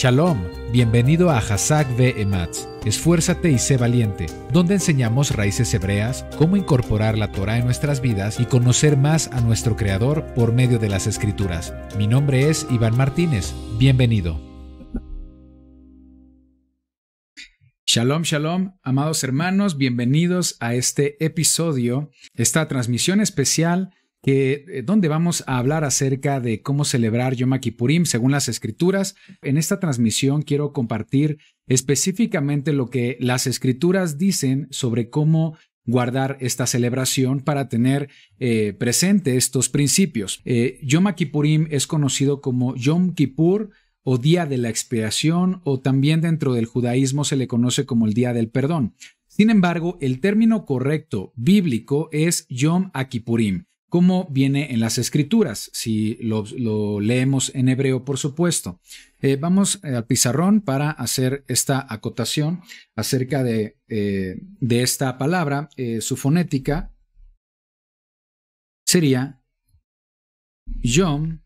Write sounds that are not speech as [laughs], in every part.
Shalom, bienvenido a Hazak Ve Ematz, esfuérzate y sé valiente, donde enseñamos raíces hebreas, cómo incorporar la Torah en nuestras vidas y conocer más a nuestro Creador por medio de las Escrituras. Mi nombre es Iván Martínez, bienvenido. Shalom, shalom, amados hermanos, bienvenidos a este episodio, esta transmisión especial que, eh, donde vamos a hablar acerca de cómo celebrar Yom Kippurim según las escrituras. En esta transmisión quiero compartir específicamente lo que las escrituras dicen sobre cómo guardar esta celebración para tener eh, presente estos principios. Eh, Yom Kippurim es conocido como Yom Kippur o Día de la Expiación o también dentro del judaísmo se le conoce como el Día del Perdón. Sin embargo, el término correcto bíblico es Yom Akipurim como viene en las escrituras, si lo, leemos en hebreo, por supuesto. Eh, vamos eh, al pizarrón para hacer esta acotación acerca de, eh, esta palabra. su fonética sería Yom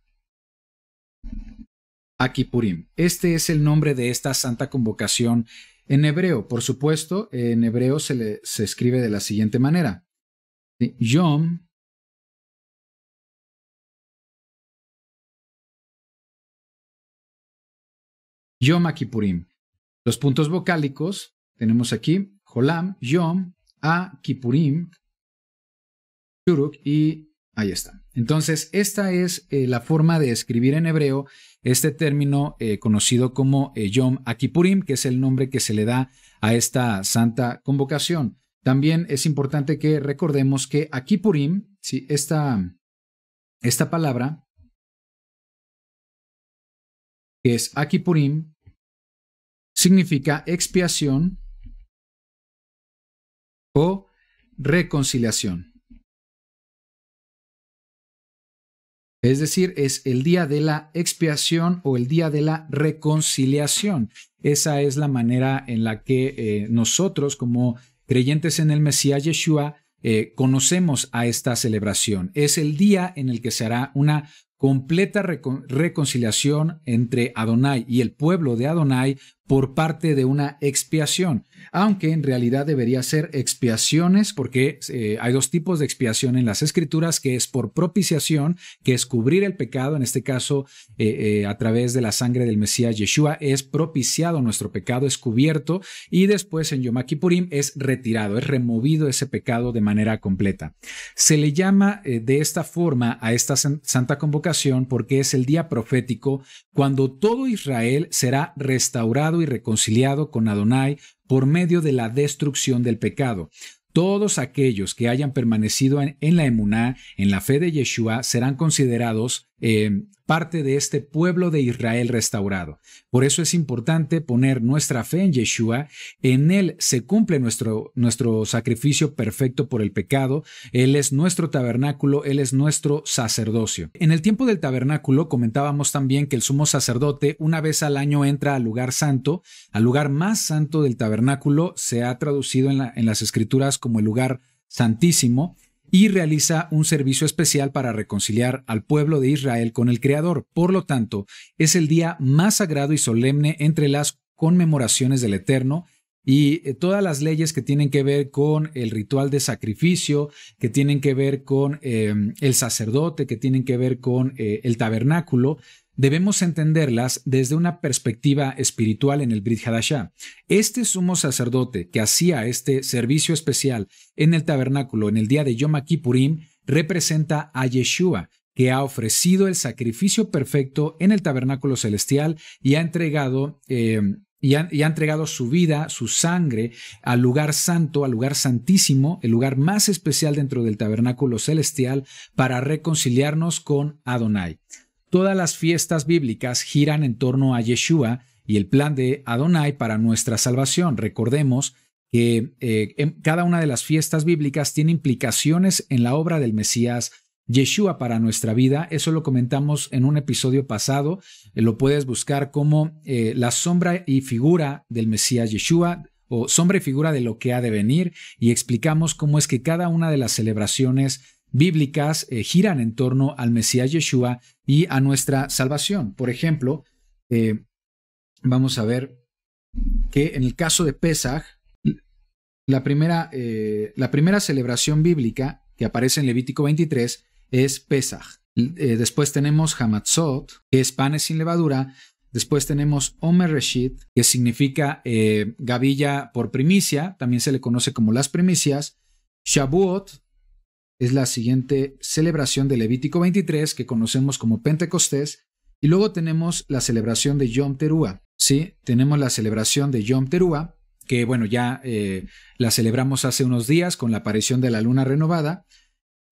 Akipurim. Este es el nombre de esta santa convocación en hebreo. Por supuesto, en hebreo se, le, se escribe de la siguiente manera. Yom Yom Kippurim. Los puntos vocálicos tenemos aquí Jolam, Yom, A, Kipurim. Yuruk. y ahí está. Entonces, esta es eh, la forma de escribir en hebreo este término eh, conocido como eh, Yom Kippurim, que es el nombre que se le da a esta santa convocación. También es importante que recordemos que Akipurim, ¿sí? esta, esta palabra, que es Akipurim, significa expiación o reconciliación. Es decir, es el día de la expiación o el día de la reconciliación. Esa es la manera en la que eh, nosotros como creyentes en el Mesías Yeshua eh, conocemos a esta celebración. Es el día en el que se hará una completa reconciliación entre Adonai y el pueblo de Adonai por parte de una expiación, aunque en realidad debería ser expiaciones porque eh, hay dos tipos de expiación en las escrituras, que es por propiciación, que es cubrir el pecado, en este caso eh, eh, a través de la sangre del Mesías Yeshua, es propiciado nuestro pecado, es cubierto, y después en Yom Kippurim es retirado, es removido ese pecado de manera completa. Se le llama de esta forma a esta santa convocación porque es el día profético cuando todo Israel será restaurado y reconciliado con Adonai por medio de la destrucción del pecado. Todos aquellos que hayan permanecido en, la emuná, en la fe de Yeshua, serán considerados eh, parte de este pueblo de Israel restaurado. Por eso es importante poner nuestra fe en Yeshua. En Él se cumple nuestro, nuestro sacrificio perfecto por el pecado. Él es nuestro tabernáculo, Él es nuestro sacerdocio. En el tiempo del tabernáculo comentábamos también que el sumo sacerdote una vez al año entra al lugar santo, al lugar más santo del tabernáculo, se ha traducido en, en las escrituras como el lugar santísimo y realiza un servicio especial para reconciliar al pueblo de Israel con el Creador. Por lo tanto, es el día más sagrado y solemne entre las conmemoraciones del Eterno y eh, todas las leyes que tienen que ver con el ritual de sacrificio, que tienen que ver con eh, el sacerdote, que tienen que ver con eh, el tabernáculo, debemos entenderlas desde una perspectiva espiritual en el Brit Hadashah. Este sumo sacerdote que hacía este servicio especial en el tabernáculo en el día de Yom Kippurim representa a Yeshua, que ha ofrecido el sacrificio perfecto en el tabernáculo celestial y ha entregado eh, y ha, entregado su vida, su sangre, al lugar santo, al lugar santísimo, el lugar más especial dentro del tabernáculo celestial, para reconciliarnos con Adonai. Todas las fiestas bíblicas giran en torno a Yeshua y el plan de Adonai para nuestra salvación. Recordemos que eh, cada una de las fiestas bíblicas tiene implicaciones en la obra del Mesías Yeshua para nuestra vida. Eso lo comentamos en un episodio pasado. Eh, lo puedes buscar como eh, la sombra y figura del Mesías Yeshua o sombra y figura de lo que ha de venir y explicamos cómo es que cada una de las celebraciones bíblicas eh, giran en torno al Mesías Yeshua y a nuestra salvación. Por ejemplo, eh, vamos a ver que en el caso de Pesaj, la primera, eh, la primera celebración bíblica que aparece en Levítico 23 es Pesaj. después tenemos Hamatzot, que es panes sin levadura. Después tenemos Omer Reshit, que significa gavilla por primicia, también se le conoce como las primicias. Shabuot, es la siguiente celebración de Levítico 23, que conocemos como Pentecostés, y luego tenemos la celebración de Yom Teruah. Sí, tenemos la celebración de Yom Teruah, que bueno, ya eh, la celebramos hace unos días con la aparición de la luna renovada.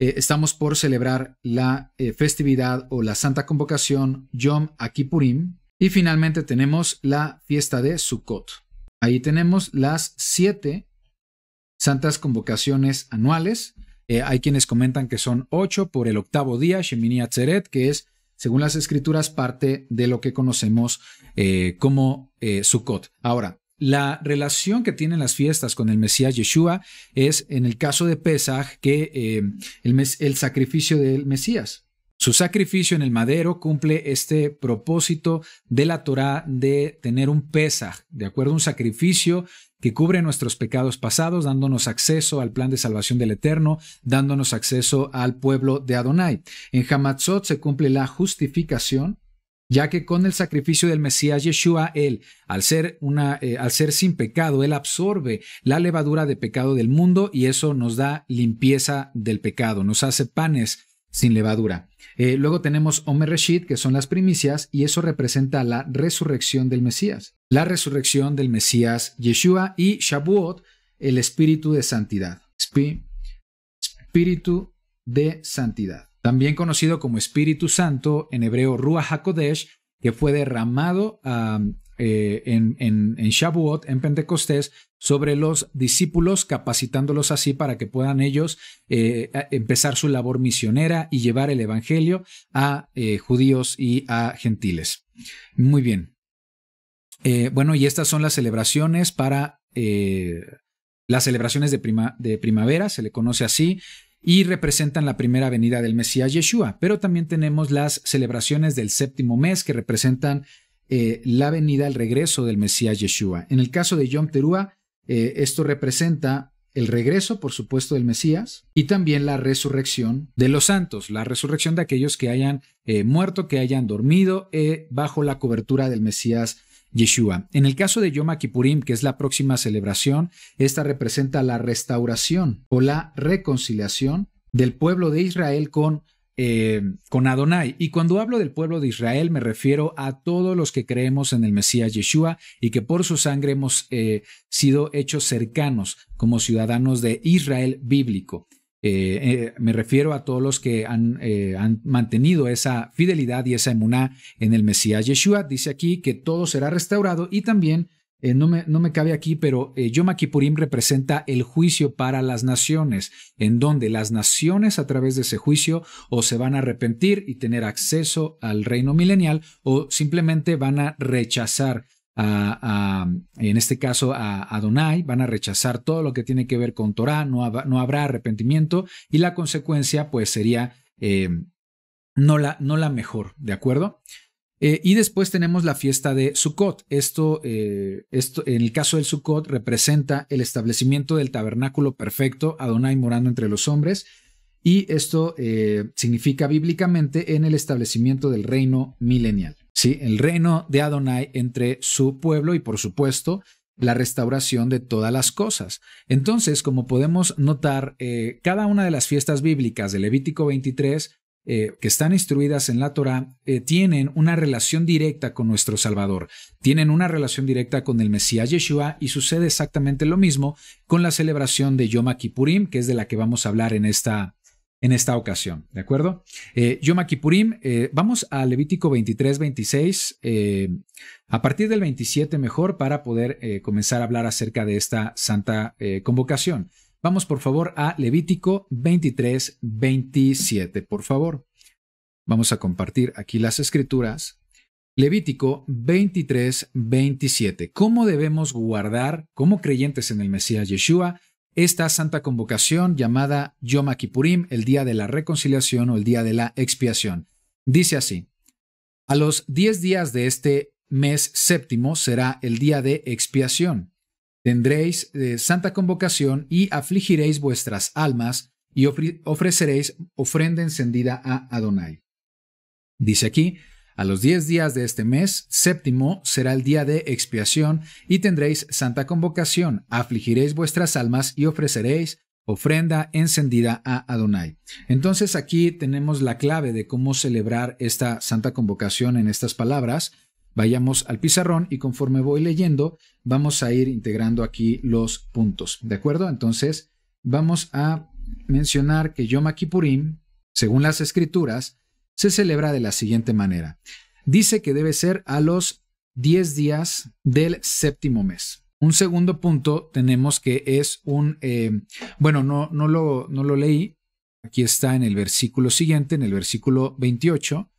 Eh, estamos por celebrar la eh, festividad o la santa convocación Yom Akipurim. Y finalmente tenemos la fiesta de Sukkot. Ahí tenemos las siete santas convocaciones anuales eh, hay quienes comentan que son ocho por el octavo día, Shemini Atzeret, que es, según las escrituras, parte de lo que conocemos eh, como eh, Sukkot. Ahora, la relación que tienen las fiestas con el Mesías Yeshua es, en el caso de Pesaj, que el, mes, el sacrificio del Mesías. Su sacrificio en el madero cumple este propósito de la Torá de tener un pesaj, de acuerdo a un sacrificio que cubre nuestros pecados pasados, dándonos acceso al plan de salvación del Eterno, dándonos acceso al pueblo de Adonai. En Hamatzot se cumple la justificación, ya que con el sacrificio del Mesías Yeshua, él, al ser, una, eh, al ser sin pecado, él absorbe la levadura de pecado del mundo y eso nos da limpieza del pecado, nos hace panes sin levadura. Eh, luego tenemos Omer Reshit, que son las primicias, y eso representa la resurrección del Mesías. La resurrección del Mesías Yeshua y Shabuot, el espíritu de santidad. Espíritu de santidad. También conocido como Espíritu Santo, en hebreo Ruach HaKodesh, que fue derramado a... Eh, en, en, en Shavuot, en Pentecostés, sobre los discípulos, capacitándolos así para que puedan ellos eh, empezar su labor misionera y llevar el Evangelio a eh, judíos y a gentiles. Muy bien. bueno, y estas son las celebraciones para las celebraciones de, de primavera, se le conoce así y representan la primera venida del Mesías Yeshua. Pero también tenemos las celebraciones del séptimo mes que representan eh, la venida, el regreso del Mesías Yeshua. En el caso de Yom Teruah, eh, esto representa el regreso, por supuesto, del Mesías y también la resurrección de los santos, la resurrección de aquellos que hayan eh, muerto, que hayan dormido bajo la cobertura del Mesías Yeshua. En el caso de Yom Kippurim, que es la próxima celebración, esta representa la restauración o la reconciliación del pueblo de Israel con eh, con Adonai. Y cuando hablo del pueblo de Israel me refiero a todos los que creemos en el Mesías Yeshua y que por su sangre hemos eh, sido hechos cercanos como ciudadanos de Israel bíblico. Eh, me refiero a todos los que han, han mantenido esa fidelidad y esa emuná en el Mesías Yeshua. Dice aquí que todo será restaurado y también eh, no, me, cabe aquí, pero eh, Yom Kippurim representa el juicio para las naciones, en donde las naciones a través de ese juicio o se van a arrepentir y tener acceso al reino milenial o simplemente van a rechazar. A, en este caso a Adonai, van a rechazar todo lo que tiene que ver con Torah, no, no habrá arrepentimiento y la consecuencia pues sería eh, no, la, no la mejor, ¿de acuerdo? Eh, y después tenemos la fiesta de Sukkot. Esto, eh, esto, en el caso del Sukkot, representa el establecimiento del tabernáculo perfecto, Adonai morando entre los hombres. Y esto eh, significa bíblicamente en el establecimiento del reino milenial. ¿sí? El reino de Adonai entre su pueblo y, por supuesto, la restauración de todas las cosas. Entonces, como podemos notar, cada una de las fiestas bíblicas de Levítico 23 eh, que están instruidas en la Torah eh, tienen una relación directa con nuestro Salvador, tienen una relación directa con el Mesías Yeshua y sucede exactamente lo mismo con la celebración de Yom Kippurim, que es de la que vamos a hablar en esta, en esta ocasión, ¿de acuerdo? Eh, Yom Kippurim, vamos a Levítico 23, 26, a partir del 27 mejor, para poder comenzar a hablar acerca de esta santa convocación. Vamos por favor a Levítico 23, 27, por favor. Vamos a compartir aquí las escrituras. Levítico 23, 27. ¿Cómo debemos guardar, como creyentes en el Mesías Yeshua, esta santa convocación llamada Yom Kippurim, el día de la reconciliación o el día de la expiación? Dice así: A los diez días de este mes séptimo será el día de expiación. Tendréis eh, santa convocación y afligiréis vuestras almas y ofreceréis ofrenda encendida a Adonai. Dice aquí, a los diez días de este mes, séptimo, será el día de expiación y tendréis santa convocación, afligiréis vuestras almas y ofreceréis ofrenda encendida a Adonai. Entonces aquí tenemos la clave de cómo celebrar esta santa convocación en estas palabras. Vayamos al pizarrón y conforme voy leyendo vamos a ir integrando aquí los puntos, ¿de acuerdo? Entonces vamos a mencionar que Yom Kippurim, según las escrituras, se celebra de la siguiente manera. Dice que debe ser a los 10 días del séptimo mes. Un segundo punto tenemos que es un, eh, bueno, no, no, lo, no lo leí, aquí está en el versículo siguiente, en el versículo 28,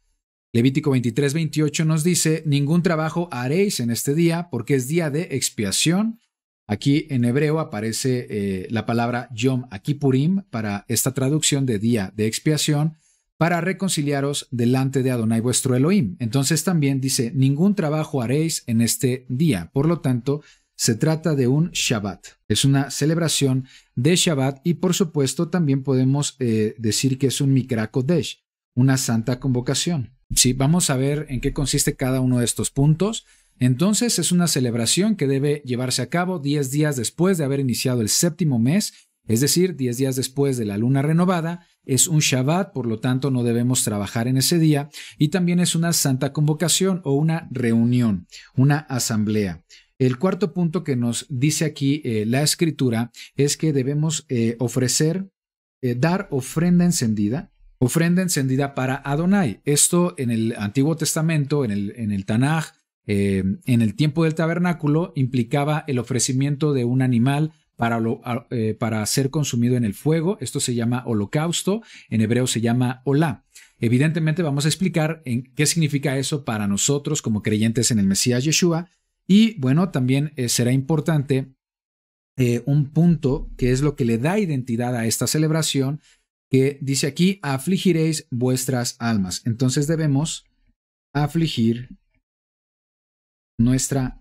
Levítico 23, 28 nos dice, ningún trabajo haréis en este día porque es día de expiación. Aquí en hebreo aparece eh, la palabra Yom Akipurim para esta traducción de día de expiación para reconciliaros delante de Adonai vuestro Elohim. Entonces también dice, ningún trabajo haréis en este día. Por lo tanto, se trata de un Shabbat. Es una celebración de Shabbat y por supuesto también podemos eh, decir que es un Mikra Kodesh, una santa convocación. ¿sí? Vamos a ver en qué consiste cada uno de estos puntos. Entonces es una celebración que debe llevarse a cabo 10 días después de haber iniciado el séptimo mes, es decir, 10 días después de la luna renovada. Es un Shabbat, por lo tanto no debemos trabajar en ese día. Y también es una santa convocación o una reunión, una asamblea. El cuarto punto que nos dice aquí eh, la escritura es que debemos eh, ofrecer, eh, dar ofrenda encendida, Ofrenda encendida para Adonai. Esto en el Antiguo Testamento, en el, en Tanaj, eh, en el tiempo del tabernáculo, implicaba el ofrecimiento de un animal para, eh, para, ser consumido en el fuego. Esto se llama holocausto, en hebreo se llama olá. Evidentemente vamos a explicar en qué significa eso para nosotros como creyentes en el Mesías Yeshua. Y bueno, también eh, será importante un punto que es lo que le da identidad a esta celebración que dice aquí, afligiréis vuestras almas. Entonces debemos afligir nuestra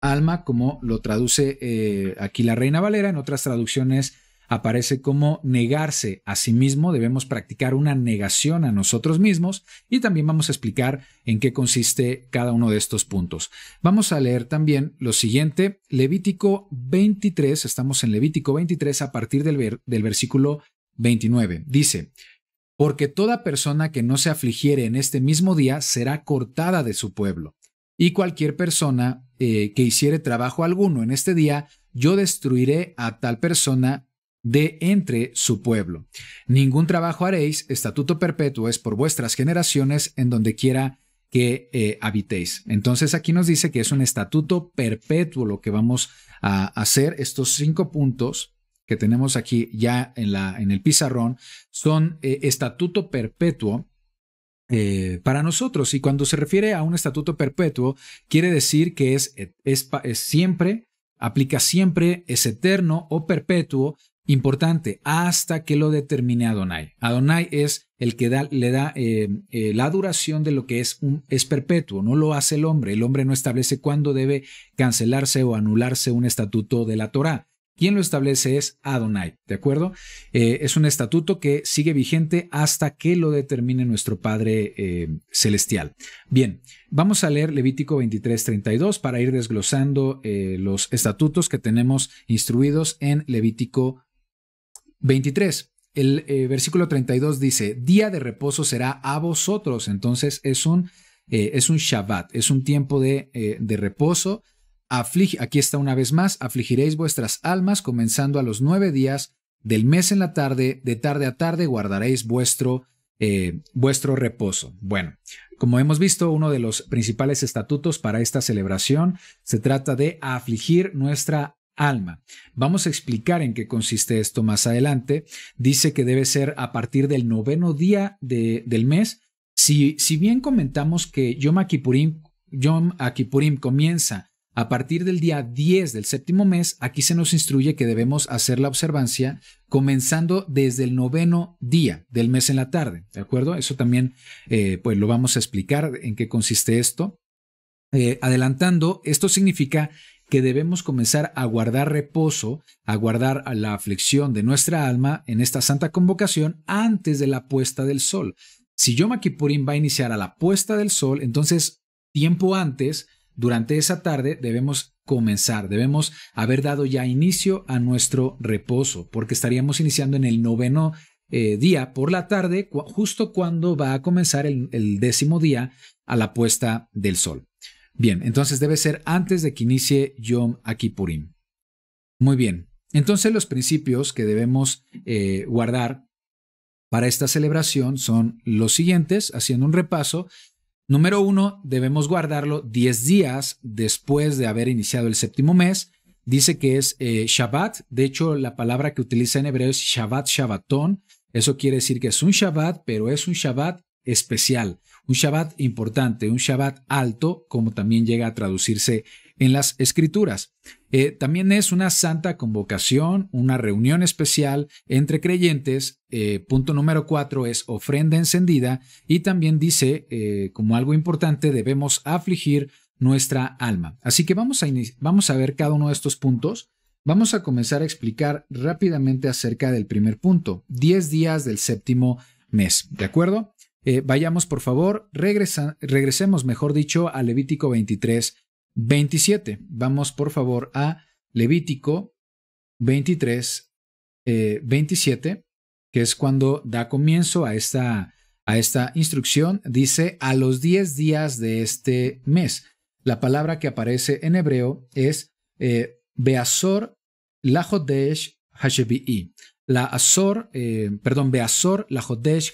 alma, como lo traduce eh, aquí la Reina Valera, en otras traducciones aparece como negarse a sí mismo, debemos practicar una negación a nosotros mismos y también vamos a explicar en qué consiste cada uno de estos puntos. Vamos a leer también lo siguiente, Levítico 23, estamos en Levítico 23 a partir del, del versículo 29. Dice, porque toda persona que no se afligiere en este mismo día será cortada de su pueblo. Y cualquier persona eh, que hiciere trabajo alguno en este día, yo destruiré a tal persona de entre su pueblo. Ningún trabajo haréis, estatuto perpetuo es por vuestras generaciones en donde quiera que eh, habitéis. Entonces aquí nos dice que es un estatuto perpetuo lo que vamos a hacer, estos cinco puntos que tenemos aquí ya en, la, en el pizarrón son eh, estatuto perpetuo eh, para nosotros. Y cuando se refiere a un estatuto perpetuo, quiere decir que es, es siempre, aplica siempre, es eterno o perpetuo, importante, hasta que lo determine Adonai. Adonai es el que da, le da eh, la duración de lo que es, un, es perpetuo, no lo hace el hombre. El hombre no establece cuándo debe cancelarse o anularse un estatuto de la Torah. Quien lo establece es Adonai, ¿de acuerdo? Eh, es un estatuto que sigue vigente hasta que lo determine nuestro Padre eh, Celestial. Bien, vamos a leer Levítico 23, 32 para ir desglosando eh, los estatutos que tenemos instruidos en Levítico 23. El versículo 32 dice, día de reposo será a vosotros, entonces es un, es un Shabbat, es un tiempo de, de reposo aquí está una vez más, afligiréis vuestras almas comenzando a los nueve días del mes en la tarde, de tarde a tarde guardaréis vuestro, eh, vuestro reposo. Bueno, como hemos visto, uno de los principales estatutos para esta celebración se trata de afligir nuestra alma. Vamos a explicar en qué consiste esto más adelante. Dice que debe ser a partir del noveno día del mes. Si, si bien comentamos que Yom Akipurim Yom comienza a partir del día 10 del séptimo mes, aquí se nos instruye que debemos hacer la observancia comenzando desde el noveno día del mes en la tarde, ¿de acuerdo? Eso también, eh, pues lo vamos a explicar en qué consiste esto. Eh, adelantando, esto significa que debemos comenzar a guardar reposo, a guardar la aflicción de nuestra alma en esta santa convocación antes de la puesta del sol. Si Yom Kippurim va a iniciar a la puesta del sol, entonces tiempo antes durante esa tarde debemos comenzar, debemos haber dado ya inicio a nuestro reposo, porque estaríamos iniciando en el noveno eh, día por la tarde, justo cuando va a comenzar el, décimo día a la puesta del sol. Bien, entonces debe ser antes de que inicie Yom Akipurim. Muy bien, entonces los principios que debemos eh, guardar para esta celebración son los siguientes, haciendo un repaso, Número uno, debemos guardarlo 10 días después de haber iniciado el séptimo mes. Dice que es eh, Shabbat. De hecho, la palabra que utiliza en hebreo es Shabbat Shabbatón. Eso quiere decir que es un Shabbat, pero es un Shabbat especial, un Shabbat importante, un Shabbat alto, como también llega a traducirse en las escrituras. Eh, también es una santa convocación, una reunión especial entre creyentes. Eh, punto número cuatro es ofrenda encendida y también dice, eh, como algo importante, debemos afligir nuestra alma. Así que vamos a, vamos a ver cada uno de estos puntos. Vamos a comenzar a explicar rápidamente acerca del primer punto, 10 días del séptimo mes, ¿de acuerdo? vayamos, por favor, regresemos, mejor dicho, a Levítico 23, 27. Vamos por favor a Levítico 23, 27, eh, que es cuando da comienzo a esta, a esta instrucción. Dice, a los 10 días de este mes. La palabra que aparece en hebreo es eh, Beazor Jodesh Hashebi'i. La Azor, eh, perdón, Beazor Jodesh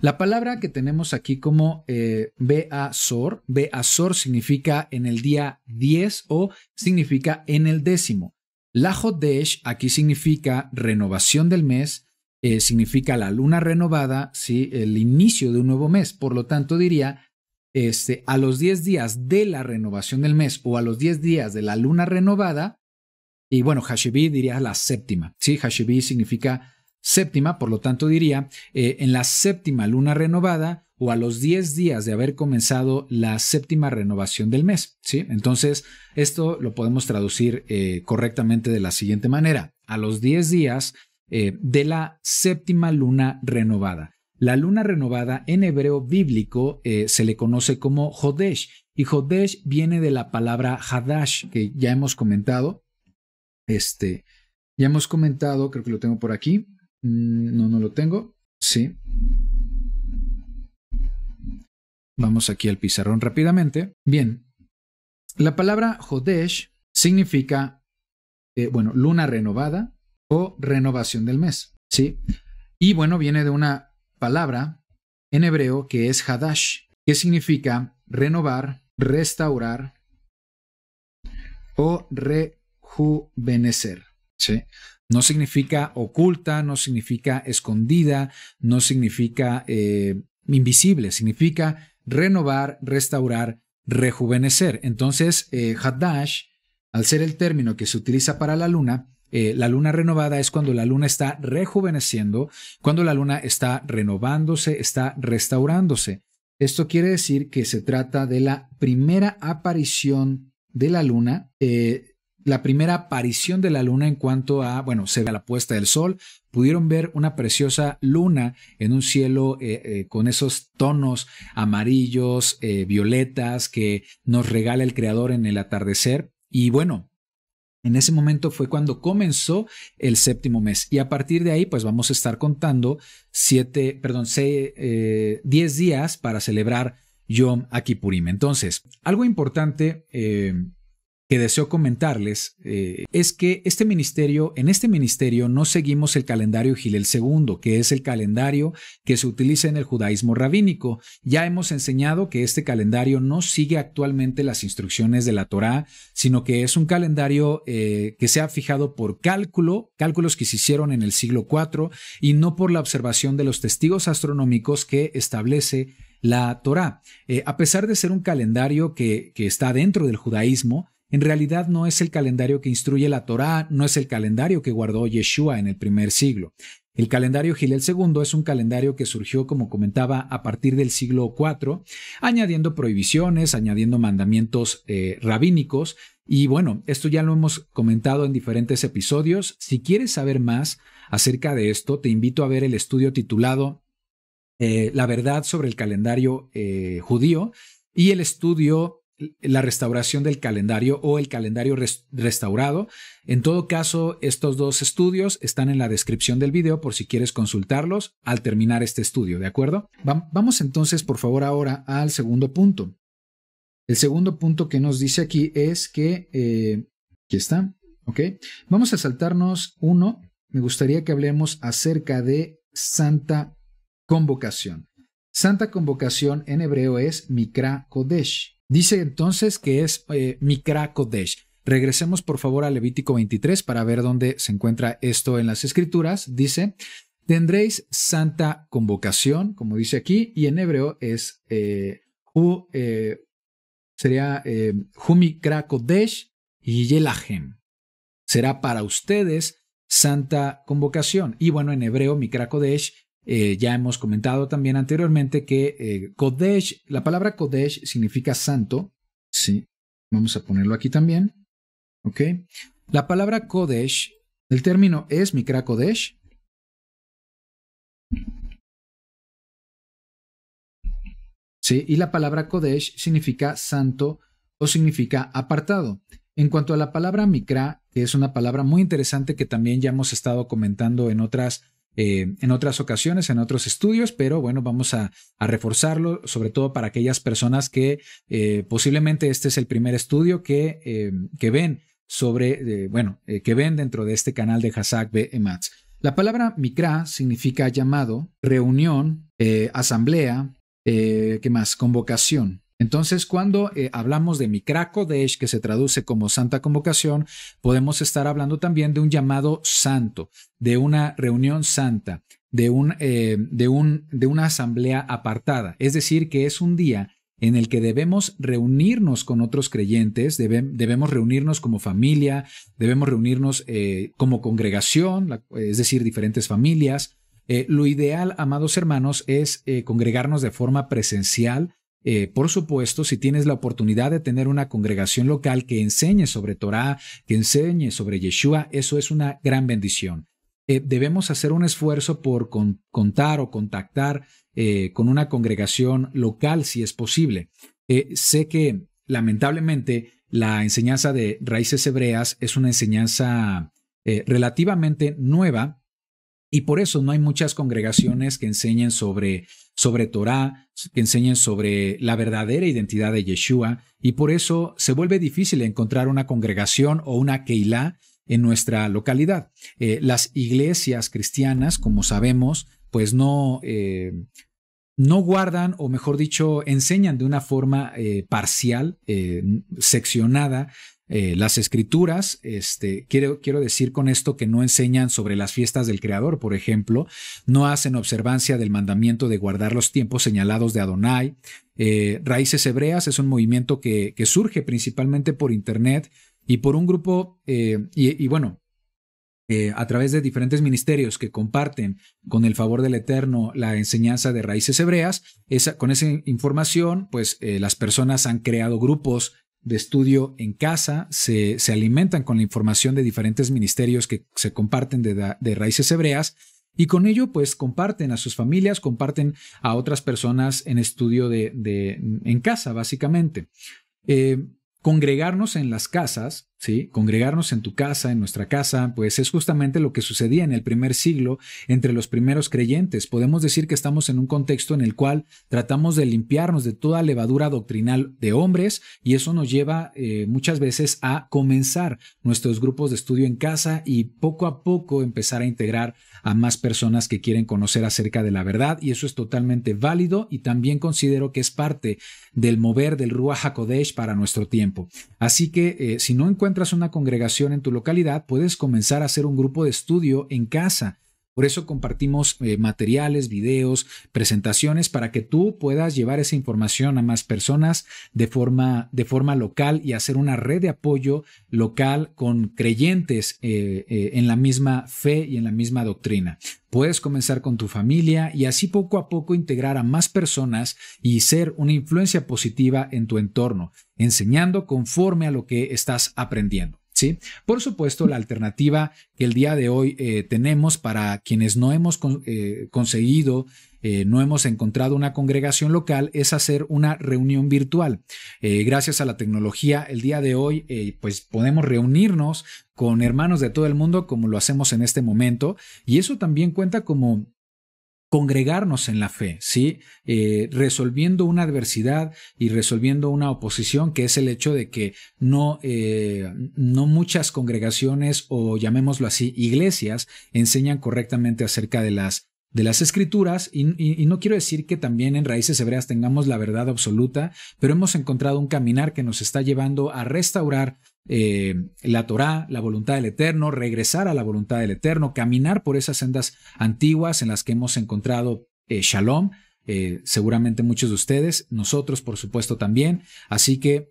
la palabra que tenemos aquí como eh, Beazor, Beazor significa en el día 10 o significa en el décimo. La aquí significa renovación del mes, eh, significa la luna renovada, ¿sí? el inicio de un nuevo mes. Por lo tanto, diría este, a los 10 días de la renovación del mes o a los 10 días de la luna renovada, y bueno, Hashibi diría la séptima. ¿sí? Hashibi significa séptima, por lo tanto diría, eh, en la séptima luna renovada o a los 10 días de haber comenzado la séptima renovación del mes. ¿sí? Entonces, esto lo podemos traducir eh, correctamente de la siguiente manera, a los 10 días eh, de la séptima luna renovada. La luna renovada en hebreo bíblico se le conoce como Hodesh y Hodesh viene de la palabra Hadash que ya hemos comentado. Este, ya hemos comentado, creo que lo tengo por aquí. Mm, no, no lo tengo. Sí. Vamos aquí al pizarrón rápidamente. Bien. La palabra Hodesh significa, eh, bueno, luna renovada o renovación del mes. Sí. Y bueno, viene de una palabra en hebreo que es Hadash, que significa renovar, restaurar o rejuvenecer. ¿sí? No significa oculta, no significa escondida, no significa eh, invisible, significa renovar, restaurar, rejuvenecer. Entonces, eh, Hadash, al ser el término que se utiliza para la luna, eh, la luna renovada es cuando la luna está rejuveneciendo, cuando la luna está renovándose, está restaurándose. Esto quiere decir que se trata de la primera aparición de la luna la primera aparición de la luna en cuanto a, bueno, se ve la puesta del sol, pudieron ver una preciosa luna en un cielo eh, eh, con esos tonos amarillos, eh, violetas que nos regala el creador en el atardecer. Y bueno, en ese momento fue cuando comenzó el séptimo mes y a partir de ahí pues vamos a estar contando siete, perdón, diez días para celebrar Yom Akipurim Entonces, algo importante que deseo comentarles eh, es que este ministerio, en este ministerio no seguimos el calendario Gilel II, que es el calendario que se utiliza en el judaísmo rabínico. Ya hemos enseñado que este calendario no sigue actualmente las instrucciones de la Torá, sino que es un calendario eh, que se ha fijado por cálculo, cálculos que se hicieron en el siglo IV, y no por la observación de los testigos astronómicos que establece la Torá. Eh, a pesar de ser un calendario que está dentro del judaísmo, en realidad no es el calendario que instruye la Torá, no es el calendario que guardó Yeshua en el primer siglo. El calendario Gilel segundo es un calendario que surgió, como comentaba, a partir del siglo IV, añadiendo prohibiciones, añadiendo mandamientos eh, rabínicos. Y bueno, esto ya lo hemos comentado en diferentes episodios. Si quieres saber más acerca de esto, te invito a ver el estudio titulado eh, La verdad sobre el calendario eh, judío y el estudio la restauración del calendario o el calendario restaurado. En todo caso, estos dos estudios están en la descripción del video por si quieres consultarlos al terminar este estudio, ¿de acuerdo? vamos entonces, por favor, ahora al segundo punto. El segundo punto que nos dice aquí es que, eh, aquí está, ¿ok? Vamos a saltarnos uno. Me gustaría que hablemos acerca de Santa Convocación. Santa Convocación en hebreo es Mikra Kodesh. Dice entonces que es eh, mikrakodesh. Regresemos por favor a Levítico 23 para ver dónde se encuentra esto en las escrituras. Dice, tendréis santa convocación, como dice aquí, y en hebreo es eh, eh sería eh, y Yelahem. Será para ustedes santa convocación. Y bueno, en hebreo Mikra eh, ya hemos comentado también anteriormente que eh, Kodesh, la palabra Kodesh significa santo. Sí, vamos a ponerlo aquí también. Ok. La palabra Kodesh, el término es Mikra Kodesh. Sí, y la palabra Kodesh significa santo o significa apartado. En cuanto a la palabra Mikra, que es una palabra muy interesante que también ya hemos estado comentando en otras eh, en otras ocasiones, en otros estudios, pero bueno, vamos a, reforzarlo, sobre todo para aquellas personas que eh, posiblemente este es el primer estudio que, em, ven sobre, eh, bueno, que ven dentro de este canal de Hazak BMATS. E La palabra mikra significa llamado, reunión, asamblea, ¿qué más? Convocación. Entonces, cuando eh, hablamos de mikrakodesh que se traduce como Santa Convocación, podemos estar hablando también de un llamado santo, de una reunión santa, de, eh, una asamblea apartada. Es decir, que es un día en el que debemos reunirnos con otros creyentes, debemos reunirnos como familia, debemos reunirnos eh, como congregación, es decir, diferentes familias. lo ideal, amados hermanos, es congregarnos de forma presencial eh, por supuesto, si tienes la oportunidad de tener una congregación local que enseñe sobre Torah, que enseñe sobre Yeshua, eso es una gran bendición. Eh, debemos hacer un esfuerzo por contar o contactar eh, con una congregación local si es posible. sé que lamentablemente la enseñanza de raíces hebreas es una enseñanza relativamente nueva y por eso no hay muchas congregaciones que enseñen sobre sobre Torah, que enseñen sobre la verdadera identidad de Yeshua, y por eso se vuelve difícil encontrar una congregación o una Keilah en nuestra localidad. Eh, las iglesias cristianas, como sabemos, pues no, eh, no guardan, o mejor dicho, enseñan de una forma eh, parcial, seccionada, eh, las escrituras, este, quiero, quiero decir con esto que no enseñan sobre las fiestas del Creador, por ejemplo, no hacen observancia del mandamiento de guardar los tiempos señalados de Adonai. Eh, Raíces Hebreas es un movimiento que, que, surge principalmente por Internet y por un grupo, eh, y, bueno, a través de diferentes ministerios que comparten con el favor del Eterno la enseñanza de Raíces Hebreas, esa, con esa información, pues las personas han creado grupos de estudio en casa, se, alimentan con la información de diferentes ministerios que se comparten de, raíces hebreas y con ello pues comparten a sus familias, comparten a otras personas en estudio de, en casa básicamente. Eh, congregarnos en las casas ¿sí? Congregarnos en tu casa, en nuestra casa, pues es justamente lo que sucedía en el primer siglo entre los primeros creyentes. Podemos decir que estamos en un contexto en el cual tratamos de limpiarnos de toda levadura doctrinal de hombres y eso nos lleva eh, muchas veces a comenzar nuestros grupos de estudio en casa y poco a poco empezar a integrar a más personas que quieren conocer acerca de la verdad y eso es totalmente válido y también considero que es parte del mover del Ruach HaKodesh para nuestro tiempo. Así que eh, si no encuentras encuentras una congregación en tu localidad, puedes comenzar a hacer un grupo de estudio en casa por eso compartimos eh, materiales, videos, presentaciones para que tú puedas llevar esa información a más personas de forma, de forma local y hacer una red de apoyo local con creyentes eh, eh, en la misma fe y en la misma doctrina. Puedes comenzar con tu familia y así poco a poco integrar a más personas y ser una influencia positiva en tu entorno, enseñando conforme a lo que estás aprendiendo. Por supuesto, la alternativa que el día de hoy eh, tenemos para quienes no hemos eh, conseguido eh, no hemos encontrado una congregación local, es hacer una reunión virtual. gracias a la tecnología, el día de hoy, pues podemos reunirnos con hermanos de todo el mundo como lo hacemos en este momento y eso también cuenta como congregarnos en la fe, ¿sí? Eh, resolviendo una adversidad y resolviendo una oposición, que es el hecho de que no, eh, no muchas congregaciones o llamémoslo así, iglesias, enseñan correctamente acerca de las de las escrituras y, no quiero decir que también en raíces hebreas tengamos la verdad absoluta, pero hemos encontrado un caminar que nos está llevando a restaurar eh, la Torá, la voluntad del Eterno, regresar a la voluntad del Eterno, caminar por esas sendas antiguas en las que hemos encontrado eh, shalom. Eh, seguramente muchos de ustedes, nosotros por supuesto también. Así que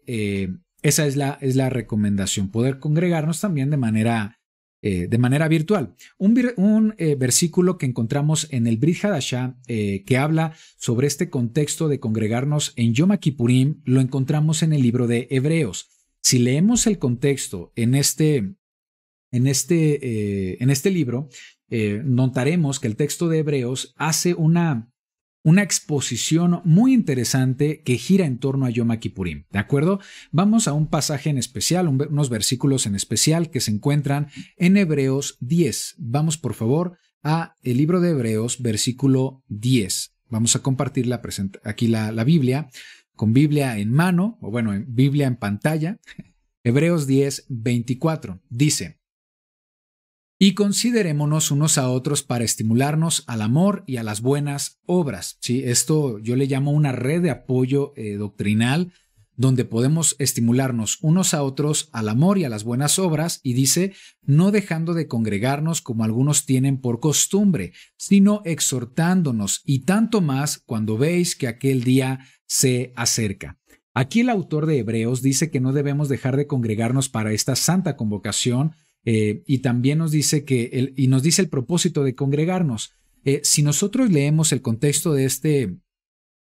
esa es la, es la recomendación, poder congregarnos también de manera eh, de manera virtual. Un, eh, versículo que encontramos en el Brit Hadashah eh, que habla sobre este contexto de congregarnos en Yom Kippurim lo encontramos en el libro de Hebreos. Si leemos el contexto en este, en este, en este libro, notaremos que el texto de Hebreos hace una una exposición muy interesante que gira en torno a Yom Kippurim. ¿De acuerdo? Vamos a un pasaje en especial, unos versículos en especial que se encuentran en Hebreos 10. Vamos por favor a el libro de Hebreos, versículo 10. Vamos a compartir la aquí la, la Biblia, con Biblia en mano, o bueno, Biblia en pantalla. Hebreos 10, 24. Dice, y considerémonos unos a otros para estimularnos al amor y a las buenas obras. ¿sí? Esto yo le llamo una red de apoyo eh, doctrinal donde podemos estimularnos unos a otros al amor y a las buenas obras, y dice, no dejando de congregarnos como algunos tienen por costumbre, sino exhortándonos, y tanto más cuando veis que aquel día se acerca. Aquí el autor de Hebreos dice que no debemos dejar de congregarnos para esta santa convocación, eh, y también nos dice que, el, y nos dice el propósito de congregarnos. Eh, si nosotros leemos el contexto de este,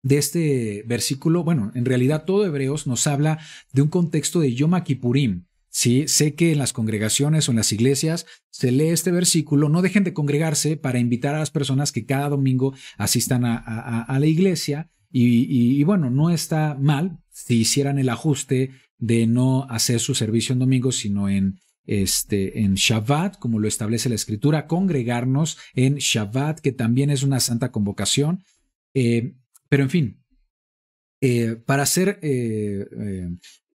de este versículo, bueno, en realidad todo Hebreos nos habla de un contexto de Yom Kippurim. ¿sí? Sé que en las congregaciones o en las iglesias se lee este versículo. No dejen de congregarse para invitar a las personas que cada domingo asistan a, a, la iglesia. Y, y, y, bueno, no está mal si hicieran el ajuste de no hacer su servicio en domingo, sino en, este, en Shabbat, como lo establece la escritura, congregarnos en Shabbat, que también es una santa convocación. Eh, pero en fin, eh, para hacer, eh,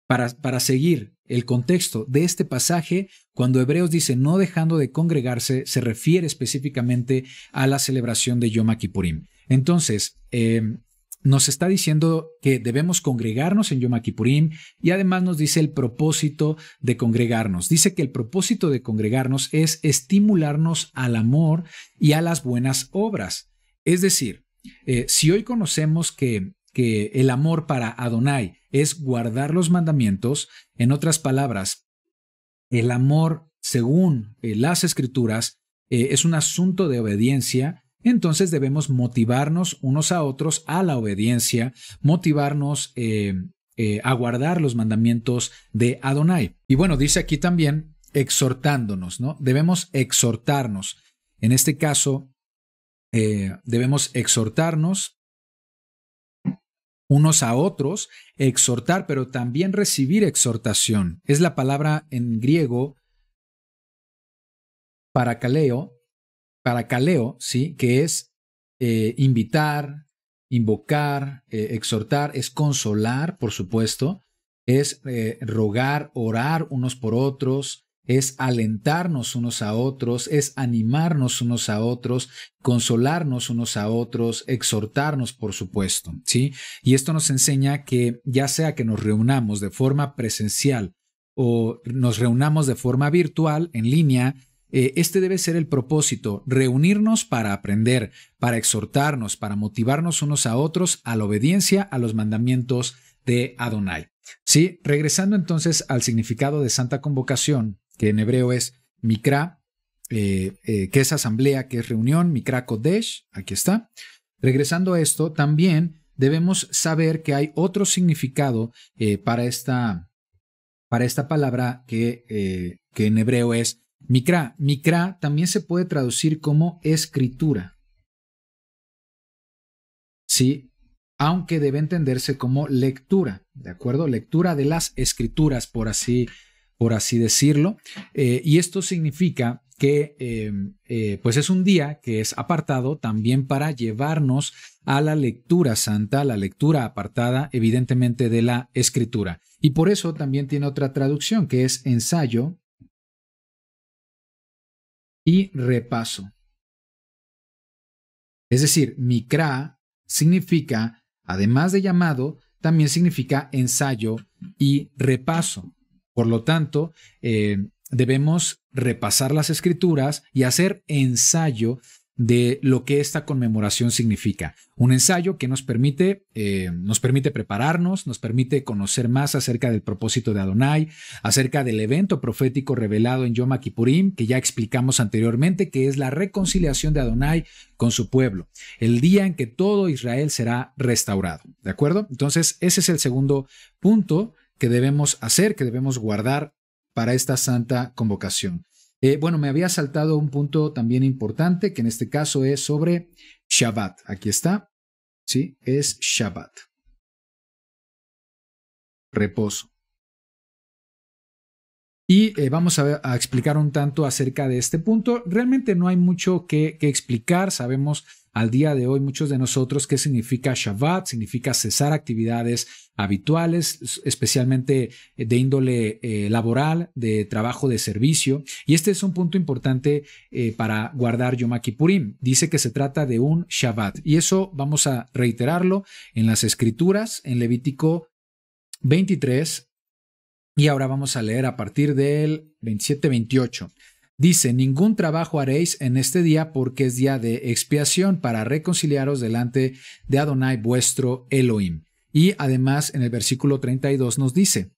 para, para seguir el contexto de este pasaje, cuando Hebreos dice no dejando de congregarse, se refiere específicamente a la celebración de Yom Kippurim. Entonces, nos está diciendo que debemos congregarnos en Yom Kippurim y además nos dice el propósito de congregarnos. Dice que el propósito de congregarnos es estimularnos al amor y a las buenas obras. Es decir, eh, si hoy conocemos que, que el amor para Adonai es guardar los mandamientos, en otras palabras, el amor, según eh, las escrituras, eh, es un asunto de obediencia entonces debemos motivarnos unos a otros a la obediencia, motivarnos eh, eh, a guardar los mandamientos de Adonai. Y bueno, dice aquí también exhortándonos, ¿no? Debemos exhortarnos. En este caso, eh, debemos exhortarnos unos a otros, exhortar, pero también recibir exhortación. Es la palabra en griego kaleo para Caleo, ¿sí? que es eh, invitar, invocar, eh, exhortar, es consolar, por supuesto, es eh, rogar, orar unos por otros, es alentarnos unos a otros, es animarnos unos a otros, consolarnos unos a otros, exhortarnos, por supuesto, ¿sí? Y esto nos enseña que ya sea que nos reunamos de forma presencial o nos reunamos de forma virtual, en línea, eh, este debe ser el propósito, reunirnos para aprender, para exhortarnos, para motivarnos unos a otros a la obediencia a los mandamientos de Adonai. Sí, regresando entonces al significado de Santa Convocación, que en hebreo es Mikra, eh, eh, que es asamblea, que es reunión, Mikra Kodesh, aquí está. Regresando a esto, también debemos saber que hay otro significado para, esta, para esta palabra que, que en hebreo es Micra, micra también se puede traducir como escritura. Sí, aunque debe entenderse como lectura, ¿de acuerdo? Lectura de las escrituras, por así, por así decirlo. Eh, y esto significa que em, eh, pues es un día que es apartado también para llevarnos a la lectura santa, la lectura apartada evidentemente de la escritura. Y por eso también tiene otra traducción que es ensayo y repaso. Es decir, micra significa, además de llamado, también significa ensayo y repaso. Por lo tanto, eh, debemos repasar las escrituras y hacer ensayo de lo que esta conmemoración significa. Un ensayo que nos permite, eh, nos permite prepararnos, nos permite conocer más acerca del propósito de Adonai, acerca del evento profético revelado en Yom Kippurim, que ya explicamos anteriormente, que es la reconciliación de Adonai con su pueblo, el día en que todo Israel será restaurado. ¿De acuerdo? Entonces, ese es el segundo punto que debemos hacer, que debemos guardar para esta santa convocación. Eh, bueno, me había saltado un punto también importante, que en este caso es sobre Shabbat. Aquí está. ¿Sí? Es Shabbat. Reposo. Y eh, vamos a, explicar un tanto acerca de este punto. Realmente no hay mucho que, explicar. Sabemos al día de hoy muchos de nosotros qué significa Shabbat. Significa cesar actividades habituales, especialmente de índole eh, laboral, de trabajo de servicio. Y este es un punto importante eh, para guardar Yom Kippurim. Dice que se trata de un Shabbat. Y eso vamos a reiterarlo en las escrituras, en Levítico 23, y ahora vamos a leer a partir del 27-28. Dice, ningún trabajo haréis en este día porque es día de expiación para reconciliaros delante de Adonai vuestro Elohim. Y además en el versículo 32 nos dice,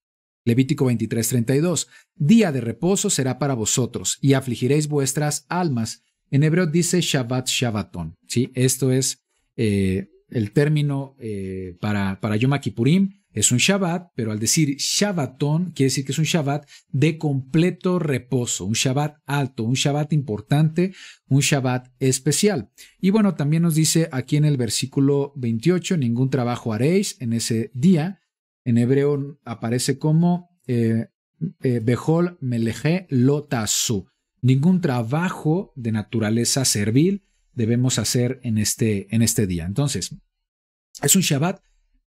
Levítico 23, 32, día de reposo será para vosotros y afligiréis vuestras almas. En hebreo dice Shabbat Shabbaton. ¿sí? Esto es eh, el término eh, para, para Yom Kippurim es un Shabbat, pero al decir Shabbatón, quiere decir que es un Shabbat de completo reposo, un Shabbat alto, un Shabbat importante, un Shabbat especial. Y bueno, también nos dice aquí en el versículo 28, ningún trabajo haréis en ese día. En hebreo aparece como eh, eh, Behol Meleje Lotasu. Ningún trabajo de naturaleza servil debemos hacer en este, en este día. Entonces, es un Shabbat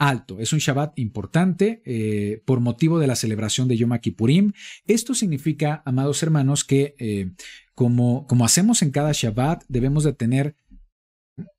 alto. Es un Shabbat importante eh, por motivo de la celebración de Yom Kippurim. Esto significa, amados hermanos, que eh, como, como hacemos en cada Shabbat, debemos de tener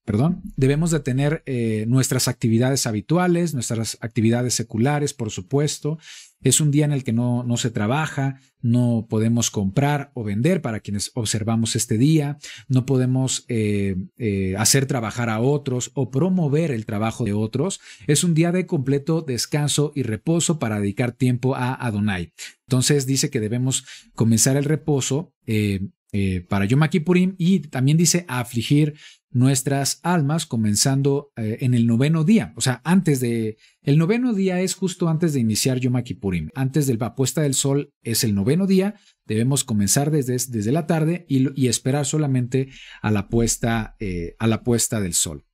perdón, debemos de eh, nuestras actividades habituales, nuestras actividades seculares, por supuesto, es un día en el que no, no se trabaja, no podemos comprar o vender para quienes observamos este día, no podemos eh, eh, hacer trabajar a otros o promover el trabajo de otros. Es un día de completo descanso y reposo para dedicar tiempo a Adonai. Entonces dice que debemos comenzar el reposo eh, eh, para Yom Kippurim y también dice afligir nuestras almas comenzando eh, en el noveno día, o sea, antes de el noveno día es justo antes de iniciar Yom Kippurim, antes de la puesta del sol es el noveno día, debemos comenzar desde, desde la tarde y, esperar solamente a la puesta eh, a la puesta del sol.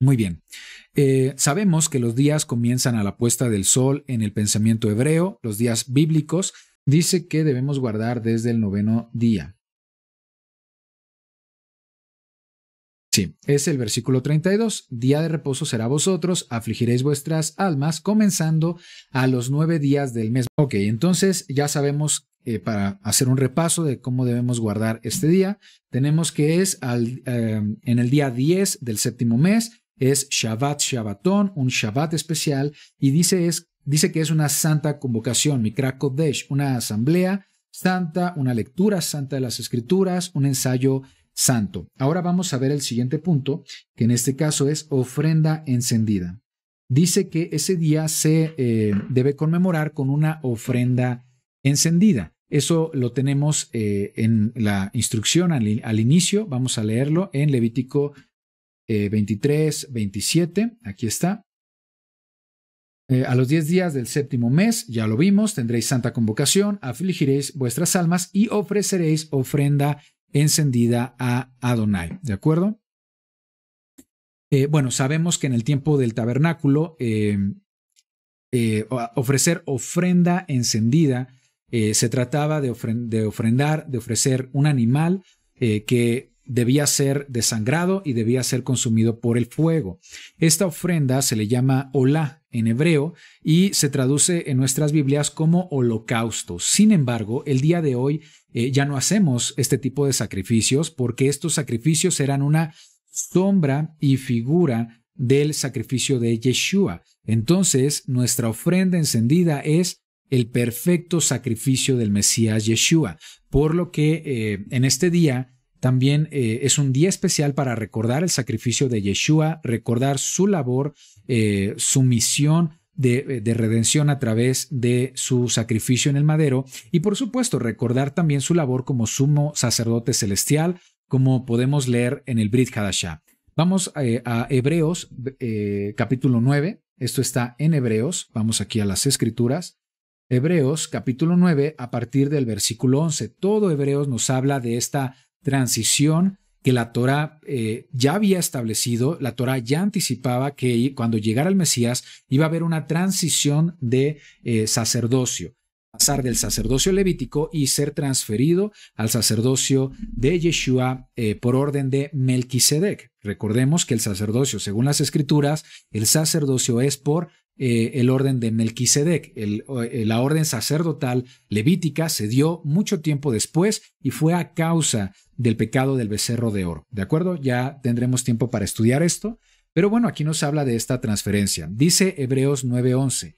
Muy bien. sabemos que los días comienzan a la puesta del sol en el pensamiento hebreo, los días bíblicos. Dice que debemos guardar desde el noveno día. Sí, es el versículo 32. Día de reposo será vosotros, afligiréis vuestras almas, comenzando a los nueve días del mes. Ok, entonces ya sabemos eh, para hacer un repaso de cómo debemos guardar este día. Tenemos que es al, em, en el día 10 del séptimo mes, es Shabbat Shabbatón, un Shabbat especial, y dice, es, dice que es una santa convocación, Mikra una asamblea santa, una lectura santa de las escrituras, un ensayo santo. Ahora vamos a ver el siguiente punto, que en este caso es ofrenda encendida. Dice que ese día se eh, debe conmemorar con una ofrenda encendida. Eso lo tenemos eh, en la instrucción al, inicio. Vamos a leerlo en Levítico 23, eh, 27. Aquí está. a los diez días del séptimo mes, ya lo vimos, tendréis santa convocación, afligiréis vuestras almas y ofreceréis ofrenda encendida a Adonai. ¿De acuerdo? Eh, bueno, sabemos que en el tiempo del tabernáculo, em, eh, ofrecer ofrenda encendida eh, se trataba de, de, ofrendar, de ofrecer un animal que debía ser desangrado y debía ser consumido por el fuego. Esta ofrenda se le llama olá en hebreo y se traduce en nuestras Biblias como holocausto. Sin embargo, el día de hoy eh, ya no hacemos este tipo de sacrificios porque estos sacrificios eran una sombra y figura del sacrificio de Yeshua. Entonces, nuestra ofrenda encendida es el perfecto sacrificio del Mesías Yeshua, por lo que eh, en este día también eh, es un día especial para recordar el sacrificio de Yeshua, recordar su labor, eh, su misión eh, de, redención a través de su sacrificio en el madero y por supuesto recordar también su labor como sumo sacerdote celestial, como podemos leer en el Brit Hadashah. Vamos a Hebreos capítulo 9, esto está en Hebreos, vamos aquí a las escrituras. Hebreos capítulo 9 a partir del versículo 11. Todo Hebreos nos habla de esta transición que la Torah eh, ya había establecido, la Torah ya anticipaba que cuando llegara el Mesías iba a haber una transición de eh, sacerdocio, pasar del sacerdocio levítico y ser transferido al sacerdocio de Yeshua eh, por orden de Melquisedec. Recordemos que el sacerdocio, según las escrituras, el sacerdocio es por eh, el orden de Melquisedec. Eh, la orden sacerdotal levítica se dio mucho tiempo después y fue a causa del pecado del becerro de oro. ¿De acuerdo? Ya tendremos tiempo para estudiar esto. Pero bueno, aquí nos habla de esta transferencia. Dice Hebreos 9:11,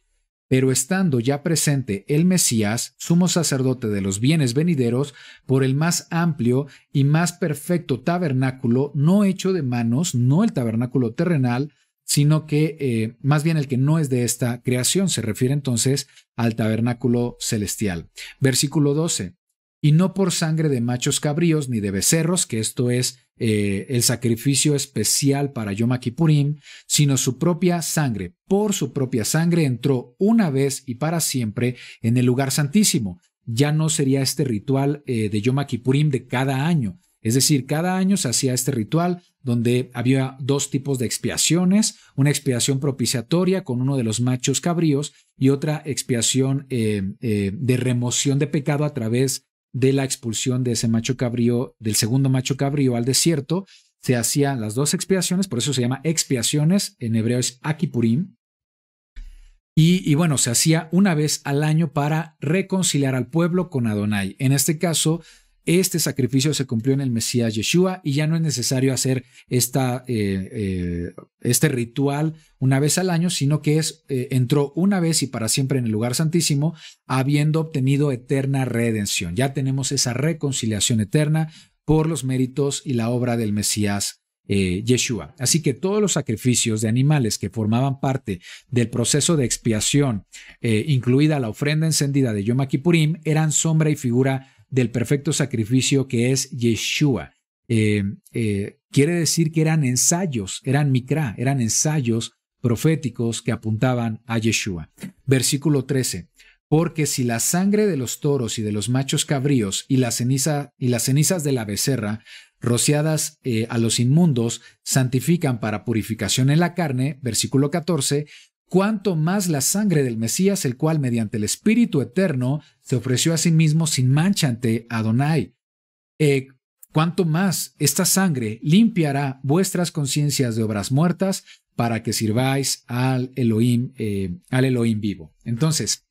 pero estando ya presente el Mesías, sumo sacerdote de los bienes venideros, por el más amplio y más perfecto tabernáculo, no hecho de manos, no el tabernáculo terrenal, sino que eh, más bien el que no es de esta creación se refiere entonces al tabernáculo celestial. Versículo 12. Y no por sangre de machos cabríos ni de becerros, que esto es eh, el sacrificio especial para Yom Kippurim, sino su propia sangre. Por su propia sangre entró una vez y para siempre en el lugar santísimo. Ya no sería este ritual eh, de Yom de cada año, es decir, cada año se hacía este ritual, donde había dos tipos de expiaciones, una expiación propiciatoria con uno de los machos cabríos y otra expiación eh, eh, de remoción de pecado a través de la expulsión de ese macho cabrío, del segundo macho cabrío al desierto. Se hacían las dos expiaciones, por eso se llama expiaciones, en hebreo es akipurim. Y, y bueno, se hacía una vez al año para reconciliar al pueblo con Adonai. En este caso, este sacrificio se cumplió en el Mesías Yeshua y ya no es necesario hacer esta, eh, eh, este ritual una vez al año, sino que es, eh, entró una vez y para siempre en el lugar santísimo, habiendo obtenido eterna redención. Ya tenemos esa reconciliación eterna por los méritos y la obra del Mesías Yeshua. Así que todos los sacrificios de animales que formaban parte del proceso de expiación, incluida la ofrenda encendida de Yom Kippurim, eran sombra y figura del perfecto sacrificio que es Yeshua. Eh, eh, quiere decir que eran ensayos, eran micra eran ensayos proféticos que apuntaban a Yeshua. Versículo 13. Porque si la sangre de los toros y de los machos cabríos y, la ceniza, y las cenizas de la becerra, rociadas eh, a los inmundos, santifican para purificación en la carne, versículo 14, cuanto más la sangre del Mesías, el cual mediante el Espíritu Eterno se ofreció a sí mismo sin mancha ante Adonai. Eh, cuanto más esta sangre limpiará vuestras conciencias de obras muertas para que sirváis al Elohim, eh, al Elohim vivo. Entonces,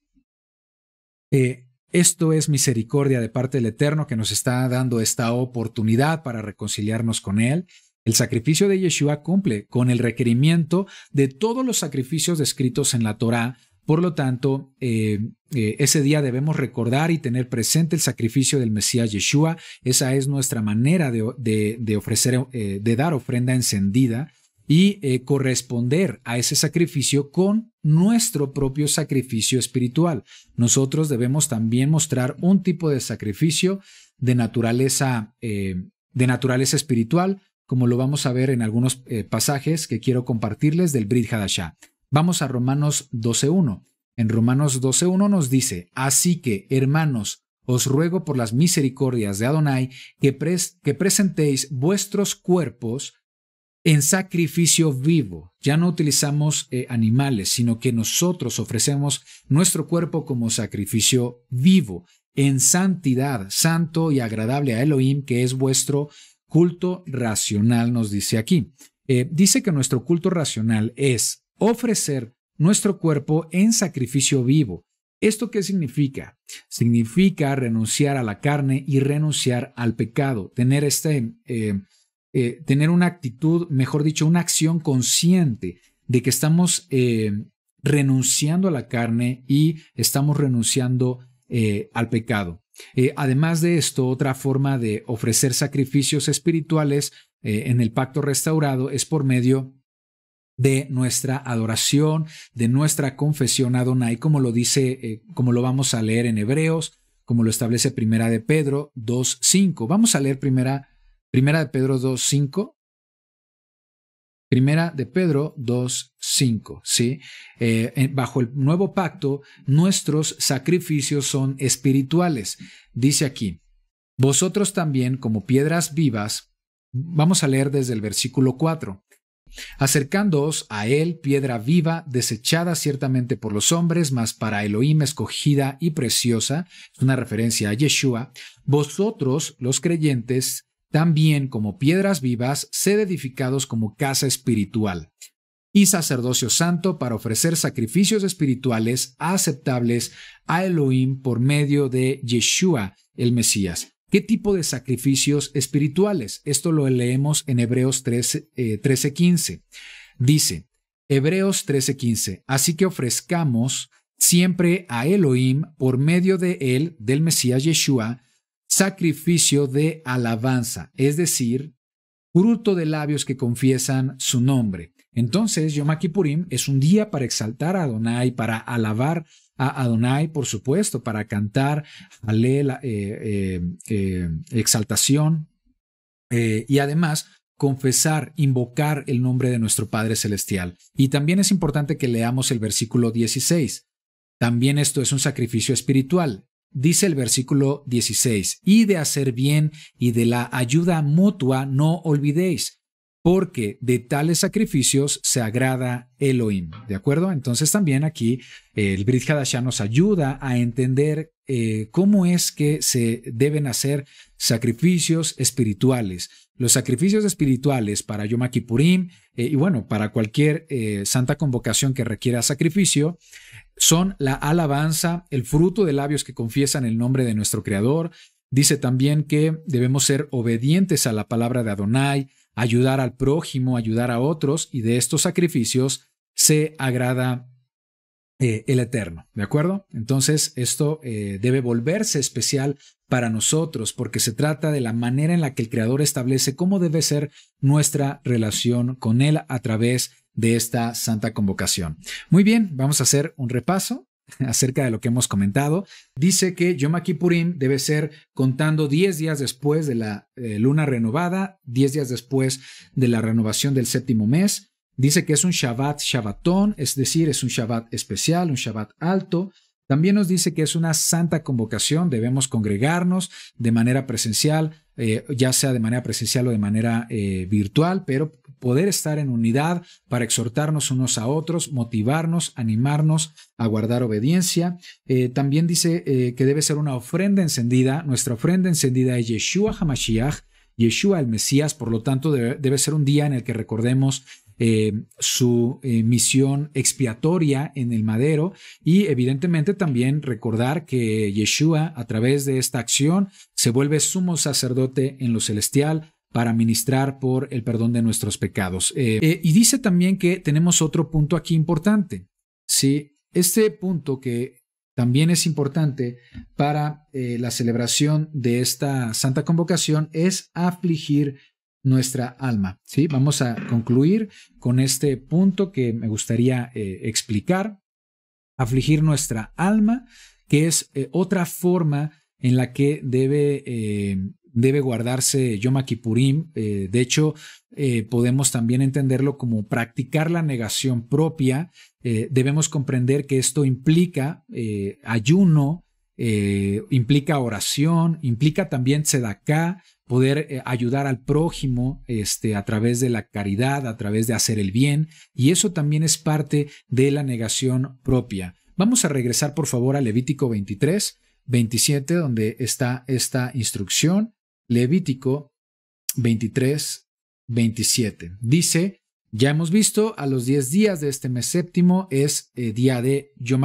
eh, esto es misericordia de parte del Eterno que nos está dando esta oportunidad para reconciliarnos con Él. El sacrificio de Yeshua cumple con el requerimiento de todos los sacrificios descritos en la Torah. Por lo tanto, eh, eh, ese día debemos recordar y tener presente el sacrificio del Mesías Yeshua. Esa es nuestra manera de, ofrecer, eh, de dar ofrenda encendida y corresponder a ese sacrificio con nuestro propio sacrificio espiritual. Nosotros debemos también mostrar un tipo de sacrificio de naturaleza, de naturaleza espiritual como lo vamos a ver en algunos eh, pasajes que quiero compartirles del Brit Hadashah. Vamos a Romanos 12.1. En Romanos 12.1 nos dice, Así que, hermanos, os ruego por las misericordias de Adonai que, que presentéis vuestros cuerpos en sacrificio vivo. Ya no utilizamos eh, animales, sino que nosotros ofrecemos nuestro cuerpo como sacrificio vivo, en santidad, santo y agradable a Elohim, que es vuestro culto racional nos dice aquí. Eh, dice que nuestro culto racional es ofrecer nuestro cuerpo en sacrificio vivo. ¿Esto qué significa? Significa renunciar a la carne y renunciar al pecado, tener, este, eh, eh, tener una actitud, mejor dicho, una acción consciente de que estamos renunciando a la carne y estamos renunciando al pecado. Eh, además de esto, otra forma de ofrecer sacrificios espirituales eh, en el pacto restaurado es por medio de nuestra adoración, de nuestra confesión a Adonai, como lo dice, eh, como lo vamos a leer en Hebreos, como lo establece Primera de Pedro 2.5. Vamos a leer Primera, primera de Pedro 2.5. Primera de Pedro 2.5, ¿sí? Eh, bajo el nuevo pacto, nuestros sacrificios son espirituales. Dice aquí, vosotros también, como piedras vivas, vamos a leer desde el versículo 4, acercándoos a él, piedra viva, desechada ciertamente por los hombres, mas para Elohim escogida y preciosa, es una referencia a Yeshua, vosotros los creyentes, también como piedras vivas, sed edificados como casa espiritual y sacerdocio santo para ofrecer sacrificios espirituales aceptables a Elohim por medio de Yeshua, el Mesías. ¿Qué tipo de sacrificios espirituales? Esto lo leemos en Hebreos 13.15. Eh, Dice, Hebreos 13:15, así que ofrezcamos siempre a Elohim por medio de él, del Mesías Yeshua, sacrificio de alabanza, es decir, fruto de labios que confiesan su nombre. Entonces, Yom Kippurim es un día para exaltar a Adonai, para alabar a Adonai, por supuesto, para cantar ale eh, eh, eh, exaltación y además confesar, invocar el nombre de nuestro Padre Celestial. Y también es importante que leamos el versículo 16. También esto es un sacrificio espiritual. Dice el versículo 16, y de hacer bien y de la ayuda mutua no olvidéis, porque de tales sacrificios se agrada Elohim, ¿de acuerdo? Entonces también aquí eh, el Brit Hadashah nos ayuda a entender eh, cómo es que se deben hacer sacrificios espirituales. Los sacrificios espirituales para Yom Kippurim eh, y bueno, para cualquier santa convocación que requiera sacrificio son la alabanza, el fruto de labios que confiesan el nombre de nuestro Creador. Dice también que debemos ser obedientes a la palabra de Adonai, ayudar al prójimo, ayudar a otros, y de estos sacrificios se agrada eh, el Eterno, ¿de acuerdo? Entonces esto eh, debe volverse especial para nosotros porque se trata de la manera en la que el Creador establece cómo debe ser nuestra relación con Él a través de esta santa convocación. Muy bien, vamos a hacer un repaso [laughs] acerca de lo que hemos comentado. Dice que Yom Kippurim debe ser contando 10 días después de la eh, luna renovada, 10 días después de la renovación del séptimo mes. Dice que es un Shabbat Shabbatón, es decir, es un Shabbat especial, un Shabbat alto. También nos dice que es una santa convocación, debemos congregarnos de manera presencial, eh, ya sea de manera presencial o de manera eh, virtual, pero poder estar en unidad para exhortarnos unos a otros, motivarnos, animarnos a guardar obediencia. Eh, también dice eh, que debe ser una ofrenda encendida. Nuestra ofrenda encendida es Yeshua Hamashiach, Yeshua el Mesías. Por lo tanto, debe, ser un día en el que recordemos eh, su misión expiatoria en el madero y evidentemente también recordar que Yeshua a través de esta acción se vuelve sumo sacerdote en lo celestial, para ministrar por el perdón de nuestros pecados. Eh, eh, y dice también que tenemos otro punto aquí importante. ¿sí? Este punto que también es importante para eh, la celebración de esta santa convocación es afligir nuestra alma. ¿sí? Vamos a concluir con este punto que me gustaría explicar. Afligir nuestra alma, que es otra forma en la que debe debe guardarse Yom Kippurim. Eh, de hecho, eh, podemos también entenderlo como practicar la negación propia. Eh, debemos comprender que esto implica ayuno, implica oración, implica también sedaká, poder ayudar al prójimo este, a través de la caridad, a través de hacer el bien, y eso también es parte de la negación propia. Vamos a regresar por favor a Levítico 23, 27, donde está esta instrucción. Levítico 23, 27. Dice, ya hemos visto, a los 10 días de este mes séptimo es eh, día de Yom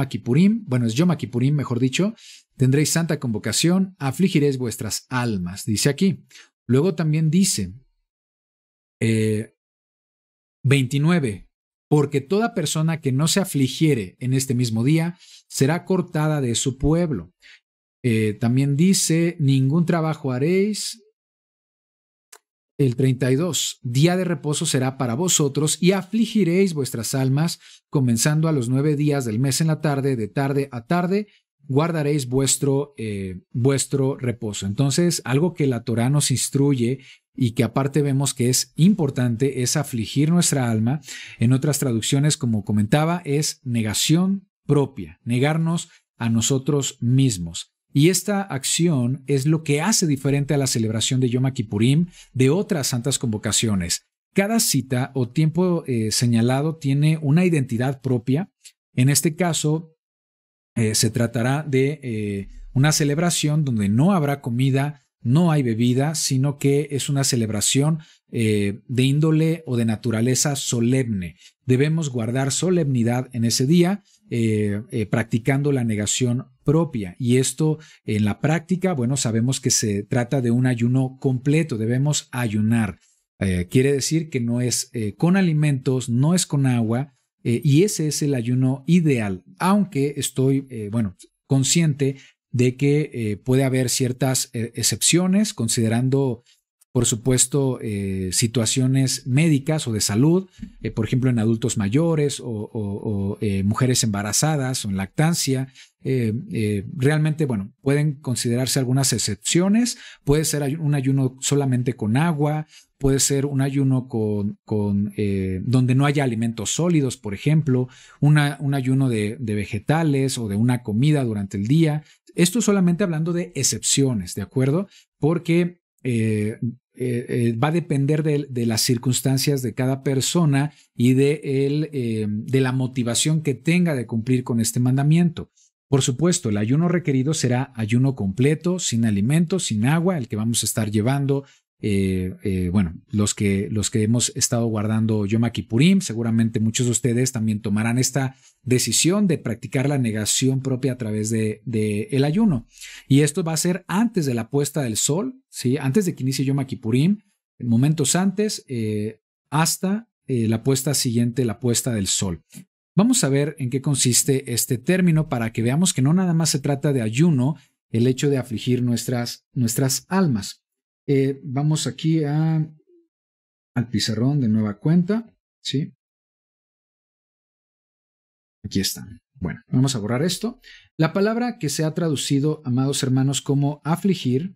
bueno, es Yom Kippurim, mejor dicho, tendréis santa convocación, afligiréis vuestras almas, dice aquí. Luego también dice, eh, 29, porque toda persona que no se afligiere en este mismo día será cortada de su pueblo. Eh, también dice, ningún trabajo haréis. El 32, día de reposo será para vosotros y afligiréis vuestras almas, comenzando a los nueve días del mes en la tarde, de tarde a tarde, guardaréis vuestro, eh, vuestro reposo. Entonces, algo que la Torah nos instruye y que aparte vemos que es importante es afligir nuestra alma. En otras traducciones, como comentaba, es negación propia, negarnos a nosotros mismos. Y esta acción es lo que hace diferente a la celebración de Yom Kippurim de otras santas convocaciones. Cada cita o tiempo eh, señalado tiene una identidad propia. En este caso, eh, se tratará de eh, una celebración donde no habrá comida, no hay bebida, sino que es una celebración de índole o de naturaleza solemne. Debemos guardar solemnidad en ese día eh, eh, practicando la negación propia. Y esto en la práctica, bueno, sabemos que se trata de un ayuno completo, debemos ayunar. Eh, quiere decir que no es con alimentos, no es con agua, y ese es el ayuno ideal, aunque estoy, bueno, consciente de que puede haber ciertas excepciones, considerando por supuesto, eh, situaciones médicas o de salud, eh, por ejemplo, en adultos mayores o, eh, mujeres embarazadas o en lactancia. realmente, bueno, pueden considerarse algunas excepciones. Puede ser un ayuno solamente con agua, puede ser un ayuno con, con donde no haya alimentos sólidos, por ejemplo, un ayuno de, de vegetales o de una comida durante el día. Esto solamente hablando de excepciones, ¿de acuerdo? Porque eh, eh, eh, va a depender de, las circunstancias de cada persona y de, el, de la motivación que tenga de cumplir con este mandamiento. Por supuesto, el ayuno requerido será ayuno completo, sin alimentos, sin agua, el que vamos a estar llevando. bueno, los que, los que hemos estado guardando Yom Kippurim, seguramente muchos de ustedes también tomarán esta decisión de practicar la negación propia a través de, el ayuno. Y esto va a ser antes de la puesta del sol, ¿sí? antes de que inicie yo Kippurim, momentos antes, eh, hasta eh, la puesta siguiente, la puesta del sol. Vamos a ver en qué consiste este término para que veamos que no nada más se trata de ayuno, el hecho de afligir nuestras, nuestras almas. Eh, vamos aquí a, al pizarrón de nueva cuenta, ¿sí? Aquí está. Bueno, vamos a borrar esto. La palabra que se ha traducido, amados hermanos, como afligir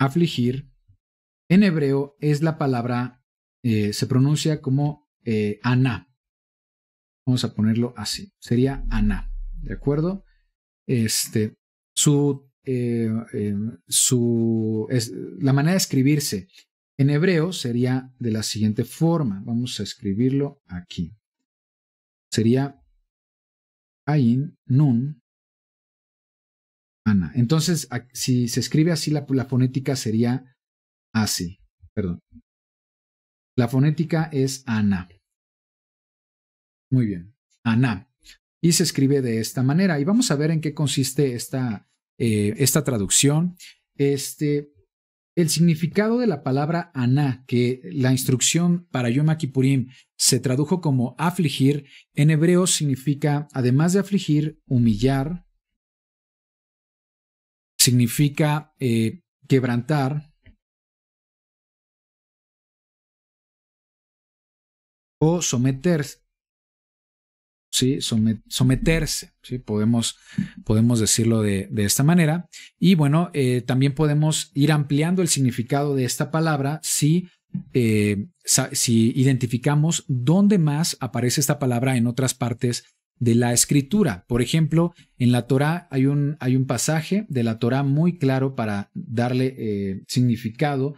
afligir, en hebreo es la palabra, eh, se pronuncia como eh, aná. Vamos a ponerlo así. Sería aná. ¿De acuerdo? Este, su, eh, su es, la manera de escribirse en hebreo sería de la siguiente forma. Vamos a escribirlo aquí. Sería Ain Nun Ana. Entonces, si se escribe así, la, fonética sería así. Perdón. La fonética es Ana. Muy bien. Ana. Y se escribe de esta manera. Y vamos a ver en qué consiste esta, eh, esta traducción. Este, el significado de la palabra aná, que la instrucción para Yom Kippurim se tradujo como afligir, en hebreo significa, además de afligir, humillar, significa eh, quebrantar o someterse. ¿sí? someterse, Podemos, decirlo de, esta manera. Y bueno, eh, también podemos ir ampliando el significado de esta palabra si, eh, si identificamos dónde más aparece esta palabra en otras partes de la escritura. Por ejemplo, en la Torah hay un, hay un pasaje de la Torah muy claro para darle eh, significado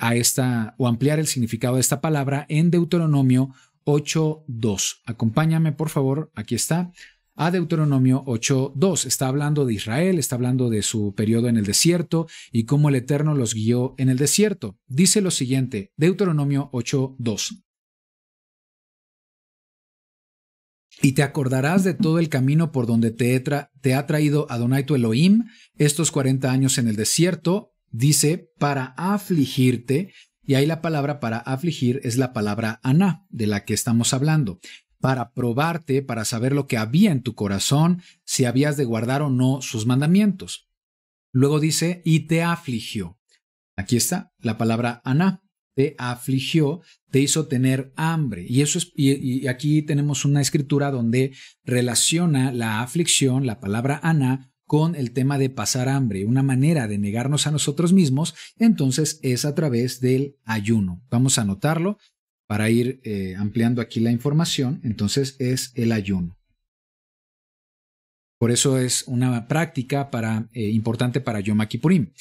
a esta o ampliar el significado de esta palabra en Deuteronomio 8.2. Acompáñame, por favor, aquí está, a Deuteronomio 8.2. Está hablando de Israel, está hablando de su periodo en el desierto y cómo el Eterno los guió en el desierto. Dice lo siguiente, Deuteronomio 8.2. Y te acordarás de todo el camino por donde te, te, ha traído Adonai tu Elohim estos 40 años en el desierto, dice, para afligirte y ahí la palabra para afligir es la palabra aná, de la que estamos hablando, para probarte, para saber lo que había en tu corazón, si habías de guardar o no sus mandamientos. Luego dice, y te afligió. Aquí está la palabra aná, te afligió, te hizo tener hambre. Y eso es, y, aquí tenemos una escritura donde relaciona la aflicción, la palabra aná, con el tema de pasar hambre, una manera de negarnos a nosotros mismos, entonces es a través del ayuno. Vamos a anotarlo para ir eh, ampliando aquí la información, entonces es el ayuno. Por eso es una práctica eh, importante para Yom Kippurim.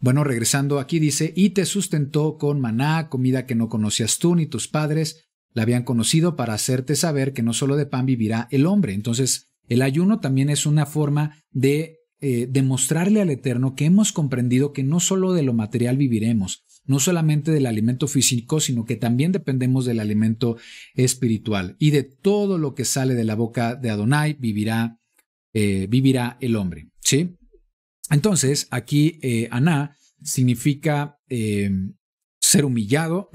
Bueno, regresando aquí dice, y te sustentó con maná, comida que no conocías tú ni tus padres, la habían conocido para hacerte saber que no solo de pan vivirá el hombre. Entonces, el ayuno también es una forma de eh, demostrarle al Eterno que hemos comprendido que no solo de lo material viviremos, no solamente del alimento físico, sino que también dependemos del alimento espiritual. Y de todo lo que sale de la boca de Adonai vivirá, eh, vivirá el hombre. ¿sí? Entonces, aquí eh, Aná significa ser humillado,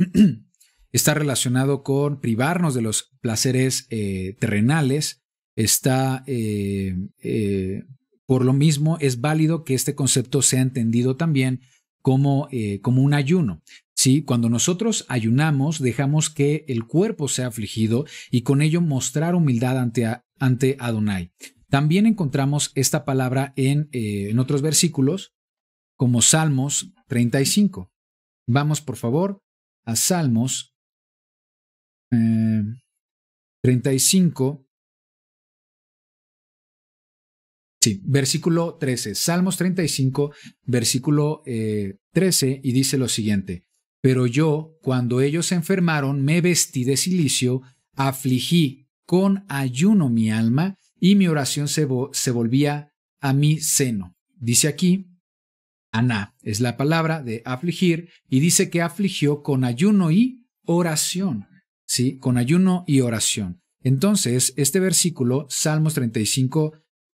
[clears throat] está relacionado con privarnos de los placeres terrenales, está eh, eh, por lo mismo es válido que este concepto sea entendido también como, eh, como un ayuno. ¿sí? Cuando nosotros ayunamos, dejamos que el cuerpo sea afligido y con ello mostrar humildad ante, ante Adonai. También encontramos esta palabra en, en otros versículos, como Salmos 35. Vamos, por favor, a Salmos 35, Sí, versículo 13, Salmos 35, versículo 13, eh, y dice lo siguiente, pero yo, cuando ellos se enfermaron, me vestí de silicio, afligí con ayuno mi alma, y mi oración se, volvía a mi seno. Dice aquí, Aná es la palabra de afligir, y dice que afligió con ayuno y oración. ¿Sí? Con ayuno y oración. Entonces, este versículo, Salmos 35,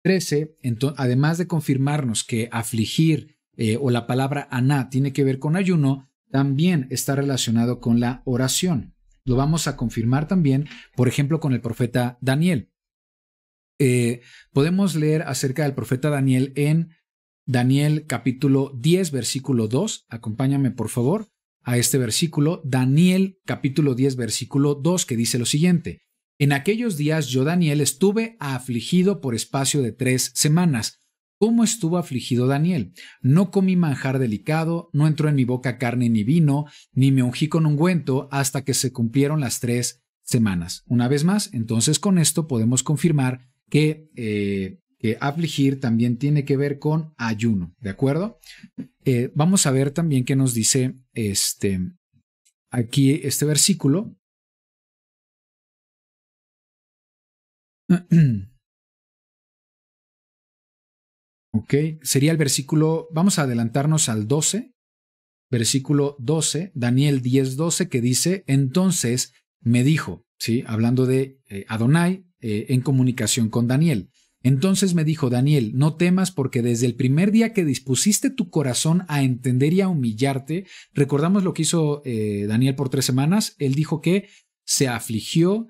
13, además de confirmarnos que afligir eh, o la palabra aná tiene que ver con ayuno, también está relacionado con la oración. Lo vamos a confirmar también, por ejemplo, con el profeta Daniel. Eh, podemos leer acerca del profeta Daniel en Daniel capítulo 10, versículo 2. Acompáñame, por favor, a este versículo. Daniel capítulo 10, versículo 2, que dice lo siguiente. En aquellos días yo, Daniel, estuve afligido por espacio de tres semanas. ¿Cómo estuvo afligido Daniel? No comí manjar delicado, no entró en mi boca carne ni vino, ni me ungí con ungüento hasta que se cumplieron las tres semanas. Una vez más, entonces con esto podemos confirmar que, eh, afligir también tiene que ver con ayuno, ¿de acuerdo? Eh, vamos a ver también qué nos dice este, aquí este versículo. [clears throat] ok, sería el versículo, vamos a adelantarnos al 12, versículo 12, Daniel 10, 12, que dice, entonces me dijo, ¿sí? hablando de eh, Adonai eh, en comunicación con Daniel. Entonces me dijo, Daniel, no temas porque desde el primer día que dispusiste tu corazón a entender y a humillarte, recordamos lo que hizo eh, Daniel por tres semanas, él dijo que se afligió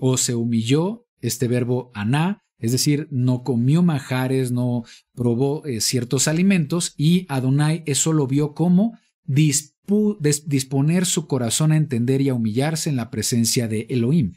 o se humilló este verbo aná, es decir, no comió majares, no probó eh, ciertos alimentos, y Adonai eso lo vio como disponer su corazón a entender y a humillarse en la presencia de Elohim.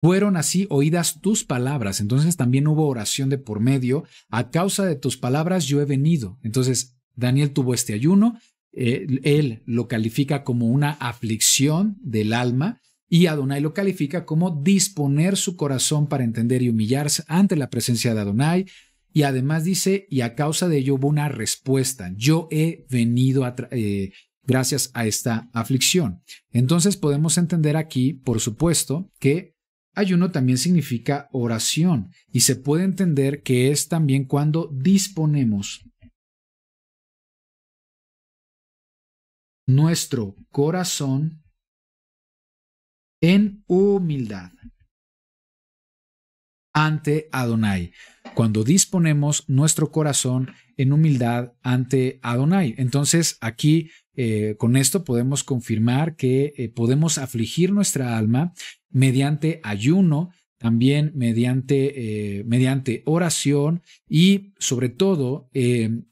Fueron así oídas tus palabras, entonces también hubo oración de por medio, a causa de tus palabras yo he venido. Entonces Daniel tuvo este ayuno, eh, él lo califica como una aflicción del alma, y Adonai lo califica como disponer su corazón para entender y humillarse ante la presencia de Adonai. Y además dice, y a causa de ello hubo una respuesta. Yo he venido eh, gracias a esta aflicción. Entonces podemos entender aquí, por supuesto, que ayuno también significa oración y se puede entender que es también cuando disponemos nuestro corazón en humildad ante Adonai, cuando disponemos nuestro corazón en humildad ante Adonai. Entonces aquí eh, con esto podemos confirmar que eh, podemos afligir nuestra alma mediante ayuno, también mediante, eh, mediante oración y sobre todo,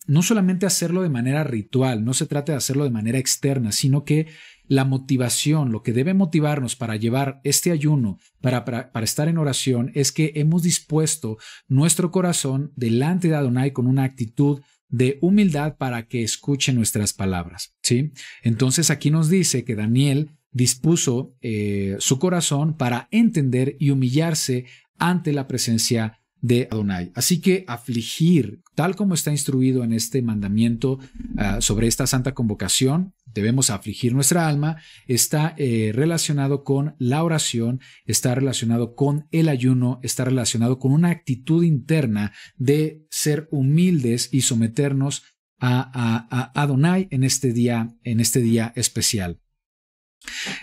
no solamente hacerlo de manera ritual, no se trata de hacerlo de manera externa, sino que la motivación, lo que debe motivarnos para llevar este ayuno, para, para, estar en oración, es que hemos dispuesto nuestro corazón delante de Adonai con una actitud de humildad para que escuche nuestras palabras. ¿sí? Entonces aquí nos dice que Daniel dispuso eh, su corazón para entender y humillarse ante la presencia de de Adonai. Así que afligir, tal como está instruido en este mandamiento ah, sobre esta santa convocación, debemos afligir nuestra alma, está eh, relacionado con la oración, está relacionado con el ayuno, está relacionado con una actitud interna de ser humildes y someternos a, Adonai en este día, en este día especial.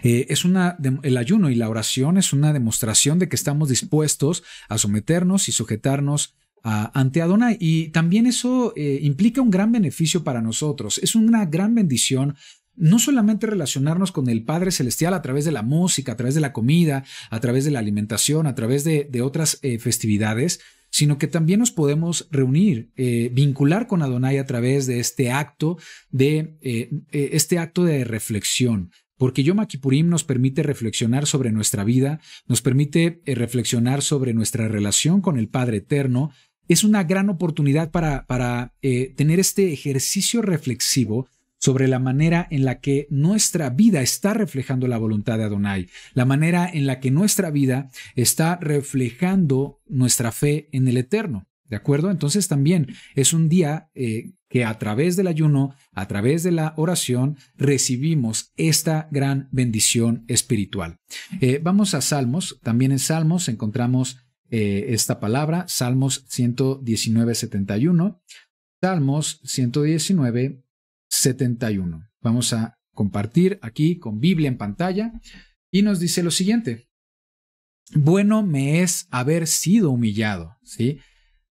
Eh, es una, el ayuno y la oración es una demostración de que estamos dispuestos a someternos y sujetarnos ante Adonai. Y también eso eh, implica un gran beneficio para nosotros. Es una gran bendición no solamente relacionarnos con el Padre Celestial a través de la música, a través de la comida, a través de la alimentación, a través de, otras eh, festividades, sino que también nos podemos reunir, vincular con Adonai a través de este acto de este acto de reflexión, porque Yom nos permite reflexionar sobre nuestra vida, nos permite eh, reflexionar sobre nuestra relación con el Padre Eterno. Es una gran oportunidad para, para eh, tener este ejercicio reflexivo sobre la manera en la que nuestra vida está reflejando la voluntad de Adonai, la manera en la que nuestra vida está reflejando nuestra fe en el Eterno. ¿De acuerdo? Entonces también es un día eh, que a través del ayuno, a través de la oración, recibimos esta gran bendición espiritual. Eh, vamos a Salmos. También en Salmos encontramos eh, esta palabra, Salmos 119, 71. Salmos 119, 71. Vamos a compartir aquí con Biblia en pantalla. Y nos dice lo siguiente. Bueno me es haber sido humillado, ¿sí?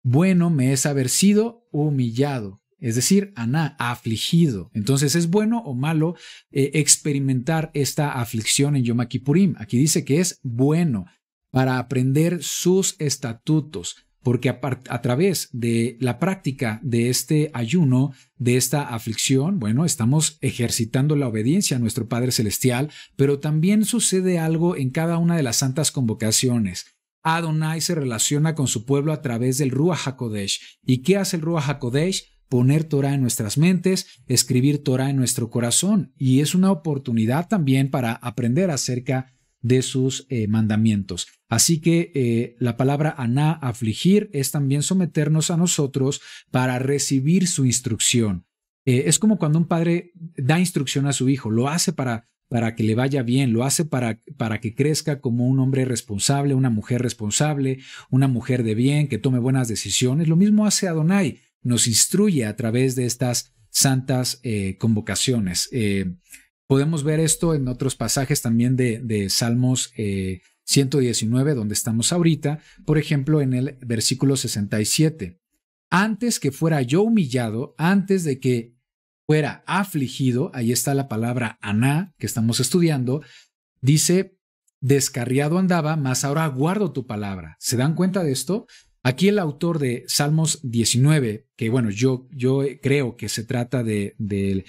Bueno me es haber sido humillado, es decir, aná, afligido. Entonces, ¿es bueno o malo eh, experimentar esta aflicción en Yom Aquí dice que es bueno para aprender sus estatutos, porque a, través de la práctica de este ayuno, de esta aflicción, bueno, estamos ejercitando la obediencia a nuestro Padre Celestial, pero también sucede algo en cada una de las santas convocaciones. Adonai se relaciona con su pueblo a través del Ruach HaKodesh. ¿Y qué hace el Ruach HaKodesh? Poner Torah en nuestras mentes, escribir Torah en nuestro corazón. Y es una oportunidad también para aprender acerca de sus eh, mandamientos. Así que eh, la palabra aná, afligir, es también someternos a nosotros para recibir su instrucción. Eh, es como cuando un padre da instrucción a su hijo, lo hace para para que le vaya bien, lo hace para, para que crezca como un hombre responsable, una mujer responsable, una mujer de bien, que tome buenas decisiones. Lo mismo hace Adonai, nos instruye a través de estas santas eh, convocaciones. Eh, podemos ver esto en otros pasajes también de, Salmos 119, eh, donde estamos ahorita, por ejemplo, en el versículo 67. Antes que fuera yo humillado, antes de que fuera afligido, ahí está la palabra aná que estamos estudiando, dice, descarriado andaba, mas ahora guardo tu palabra. ¿Se dan cuenta de esto? Aquí el autor de Salmos 19, que bueno, yo, yo creo que se trata de, de,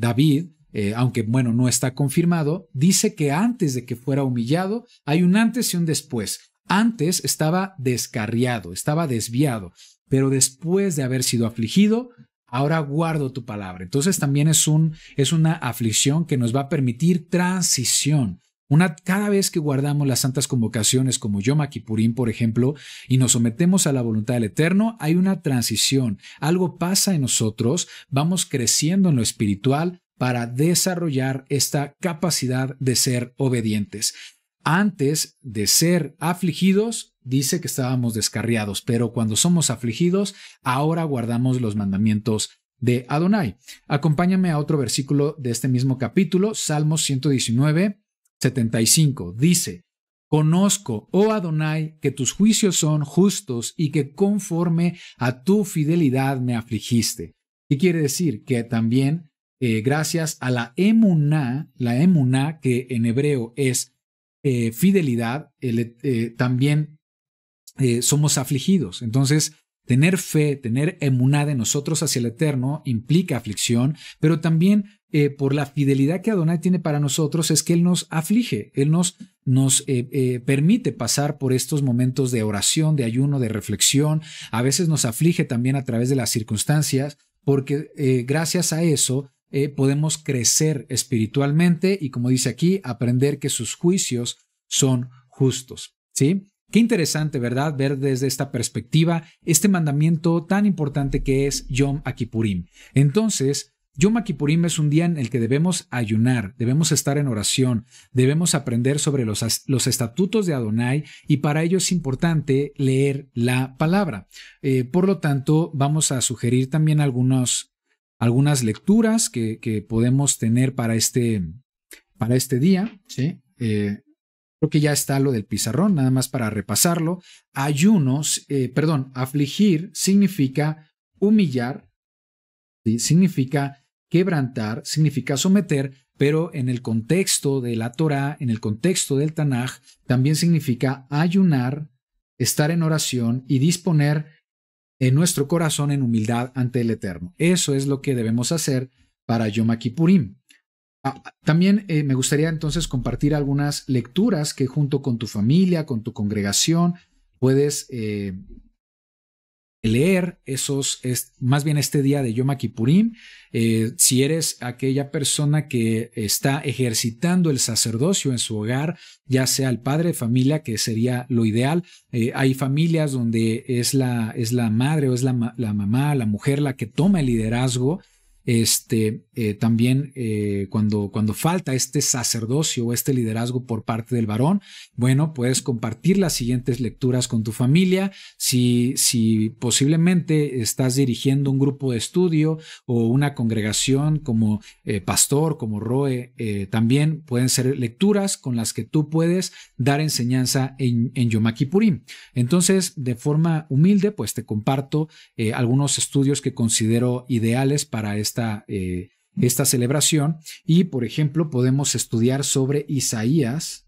David, eh, aunque bueno, no está confirmado, dice que antes de que fuera humillado, hay un antes y un después. Antes estaba descarriado, estaba desviado, pero después de haber sido afligido, ahora guardo tu palabra. Entonces también es, un, es una aflicción que nos va a permitir transición. Una, cada vez que guardamos las santas convocaciones como yo, Kippurim, por ejemplo, y nos sometemos a la voluntad del Eterno, hay una transición. Algo pasa en nosotros, vamos creciendo en lo espiritual para desarrollar esta capacidad de ser obedientes. Antes de ser afligidos, dice que estábamos descarriados, pero cuando somos afligidos, ahora guardamos los mandamientos de Adonai. Acompáñame a otro versículo de este mismo capítulo, Salmos 119, 75. Dice, Conozco, oh Adonai, que tus juicios son justos y que conforme a tu fidelidad me afligiste. ¿Qué quiere decir? Que también eh, gracias a la emuná, la emuná que en hebreo es eh, fidelidad, el, eh, también eh, somos afligidos. Entonces, tener fe, tener emunada en nosotros hacia el eterno implica aflicción, pero también eh, por la fidelidad que Adonai tiene para nosotros es que Él nos aflige, Él nos, nos eh, permite pasar por estos momentos de oración, de ayuno, de reflexión, a veces nos aflige también a través de las circunstancias, porque gracias a eso podemos crecer espiritualmente y como dice aquí, aprender que sus juicios son justos. ¿Sí? Qué interesante, ¿verdad? Ver desde esta perspectiva este mandamiento tan importante que es Yom Akipurim. Entonces, Yom Akipurim es un día en el que debemos ayunar, debemos estar en oración, debemos aprender sobre los, los estatutos de Adonai y para ello es importante leer la palabra. Eh, por lo tanto, vamos a sugerir también algunos, algunas lecturas que, que podemos tener para este, para este día. ¿sí? Eh, Creo que ya está lo del pizarrón, nada más para repasarlo. Ayunos, eh, perdón, afligir significa humillar, significa quebrantar, significa someter, pero en el contexto de la Torah, en el contexto del Tanaj, también significa ayunar, estar en oración y disponer en nuestro corazón en humildad ante el Eterno. Eso es lo que debemos hacer para Yom Kippurim. Ah, también eh, me gustaría entonces compartir algunas lecturas que junto con tu familia, con tu congregación, puedes eh, leer esos, es, más bien este día de Yom Kippurim. Eh, si eres aquella persona que está ejercitando el sacerdocio en su hogar, ya sea el padre de familia, que sería lo ideal. hay familias donde es la, es la madre o es la, la, mamá, la mujer la que toma el liderazgo. Este, eh, también eh, cuando, cuando falta este sacerdocio o este liderazgo por parte del varón, bueno, puedes compartir las siguientes lecturas con tu familia. Si, si posiblemente estás dirigiendo un grupo de estudio o una congregación como eh, pastor, como Roe, también pueden ser lecturas con las que tú puedes dar enseñanza en, en Yom Entonces, de forma humilde, pues te comparto algunos estudios que considero ideales para esta esta celebración y, por ejemplo, podemos estudiar sobre Isaías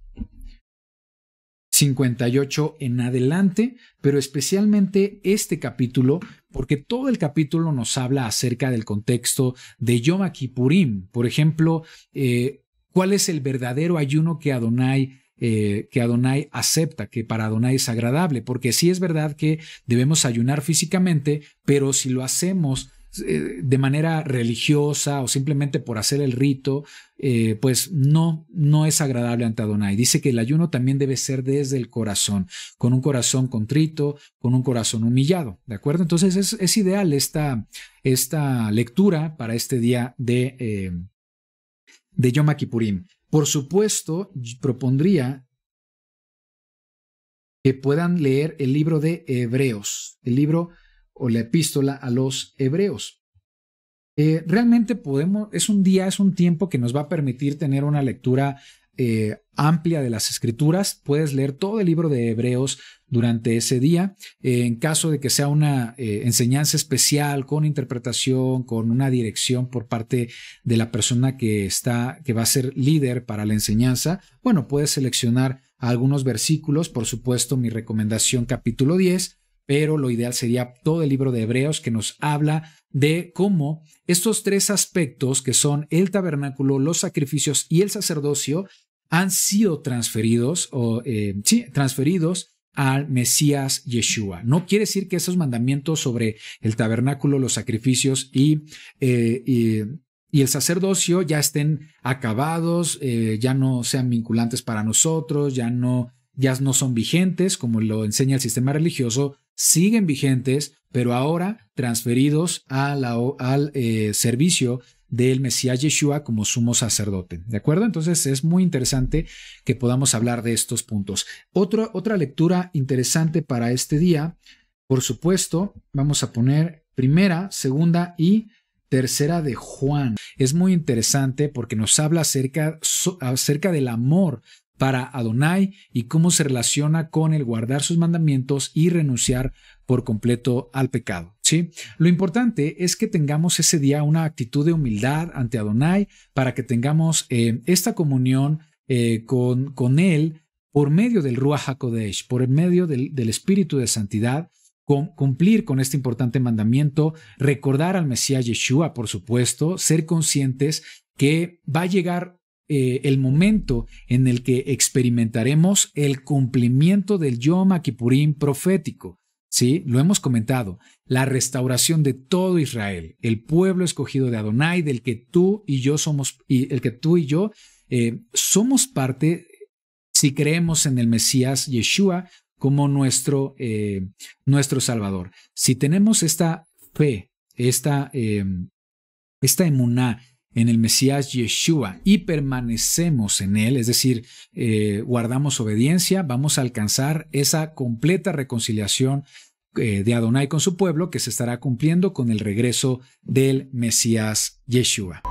58 en adelante, pero especialmente este capítulo, porque todo el capítulo nos habla acerca del contexto de Yom Kippurim. Por ejemplo, eh, cuál es el verdadero ayuno que Adonai eh, que Adonai acepta, que para Adonai es agradable, porque sí es verdad que debemos ayunar físicamente, pero si lo hacemos eh, de manera religiosa o simplemente por hacer el rito, eh, pues no, no es agradable ante Adonai. Dice que el ayuno también debe ser desde el corazón, con un corazón contrito, con un corazón humillado, ¿de acuerdo? Entonces es, ideal esta, esta, lectura para este día de, eh, de Yom Kippurim. Por supuesto, propondría que puedan leer el libro de Hebreos, el libro o la epístola a los hebreos. Eh, realmente podemos, es un día, es un tiempo que nos va a permitir tener una lectura eh, amplia de las escrituras. Puedes leer todo el libro de Hebreos durante ese día. Eh, en caso de que sea una enseñanza especial, con interpretación, con una dirección por parte de la persona que está, que va a ser líder para la enseñanza, bueno, puedes seleccionar algunos versículos. Por supuesto, mi recomendación capítulo 10 pero lo ideal sería todo el libro de Hebreos que nos habla de cómo estos tres aspectos que son el tabernáculo, los sacrificios y el sacerdocio han sido transferidos o eh, sí, transferidos al Mesías Yeshua. No quiere decir que esos mandamientos sobre el tabernáculo, los sacrificios y, eh, el sacerdocio ya estén acabados, eh, ya no sean vinculantes para nosotros, ya no, ya no son vigentes, como lo enseña el sistema religioso, siguen vigentes, pero ahora transferidos al eh, servicio del Mesías Yeshua como sumo sacerdote. ¿De acuerdo? Entonces es muy interesante que podamos hablar de estos puntos. otra lectura interesante para este día, por supuesto, vamos a poner primera, segunda y tercera de Juan. Es muy interesante porque nos habla acerca, acerca del amor para Adonai y cómo se relaciona con el guardar sus mandamientos y renunciar por completo al pecado. ¿sí? Lo importante es que tengamos ese día una actitud de humildad ante Adonai para que tengamos eh, esta comunión eh, con, con Él por medio del Ruach HaKodesh, por medio del, del Espíritu de Santidad, cumplir con este importante mandamiento, recordar al Mesías Yeshua, por supuesto, ser conscientes que va a llegar eh, el momento en el que experimentaremos el cumplimiento del Yom Kippurim profético. Sí, lo hemos comentado, la restauración de todo Israel, el pueblo escogido de Adonai, del que tú y yo somos, y el que tú y yo eh, somos parte si creemos en el Mesías Yeshua como nuestro, eh, nuestro Salvador. Si tenemos esta fe, esta, esta emuná, en el Mesías Yeshua y permanecemos en Él, es decir, eh, guardamos obediencia, vamos a alcanzar esa completa reconciliación eh, de Adonai con su pueblo que se estará cumpliendo con el regreso del Mesías Yeshua.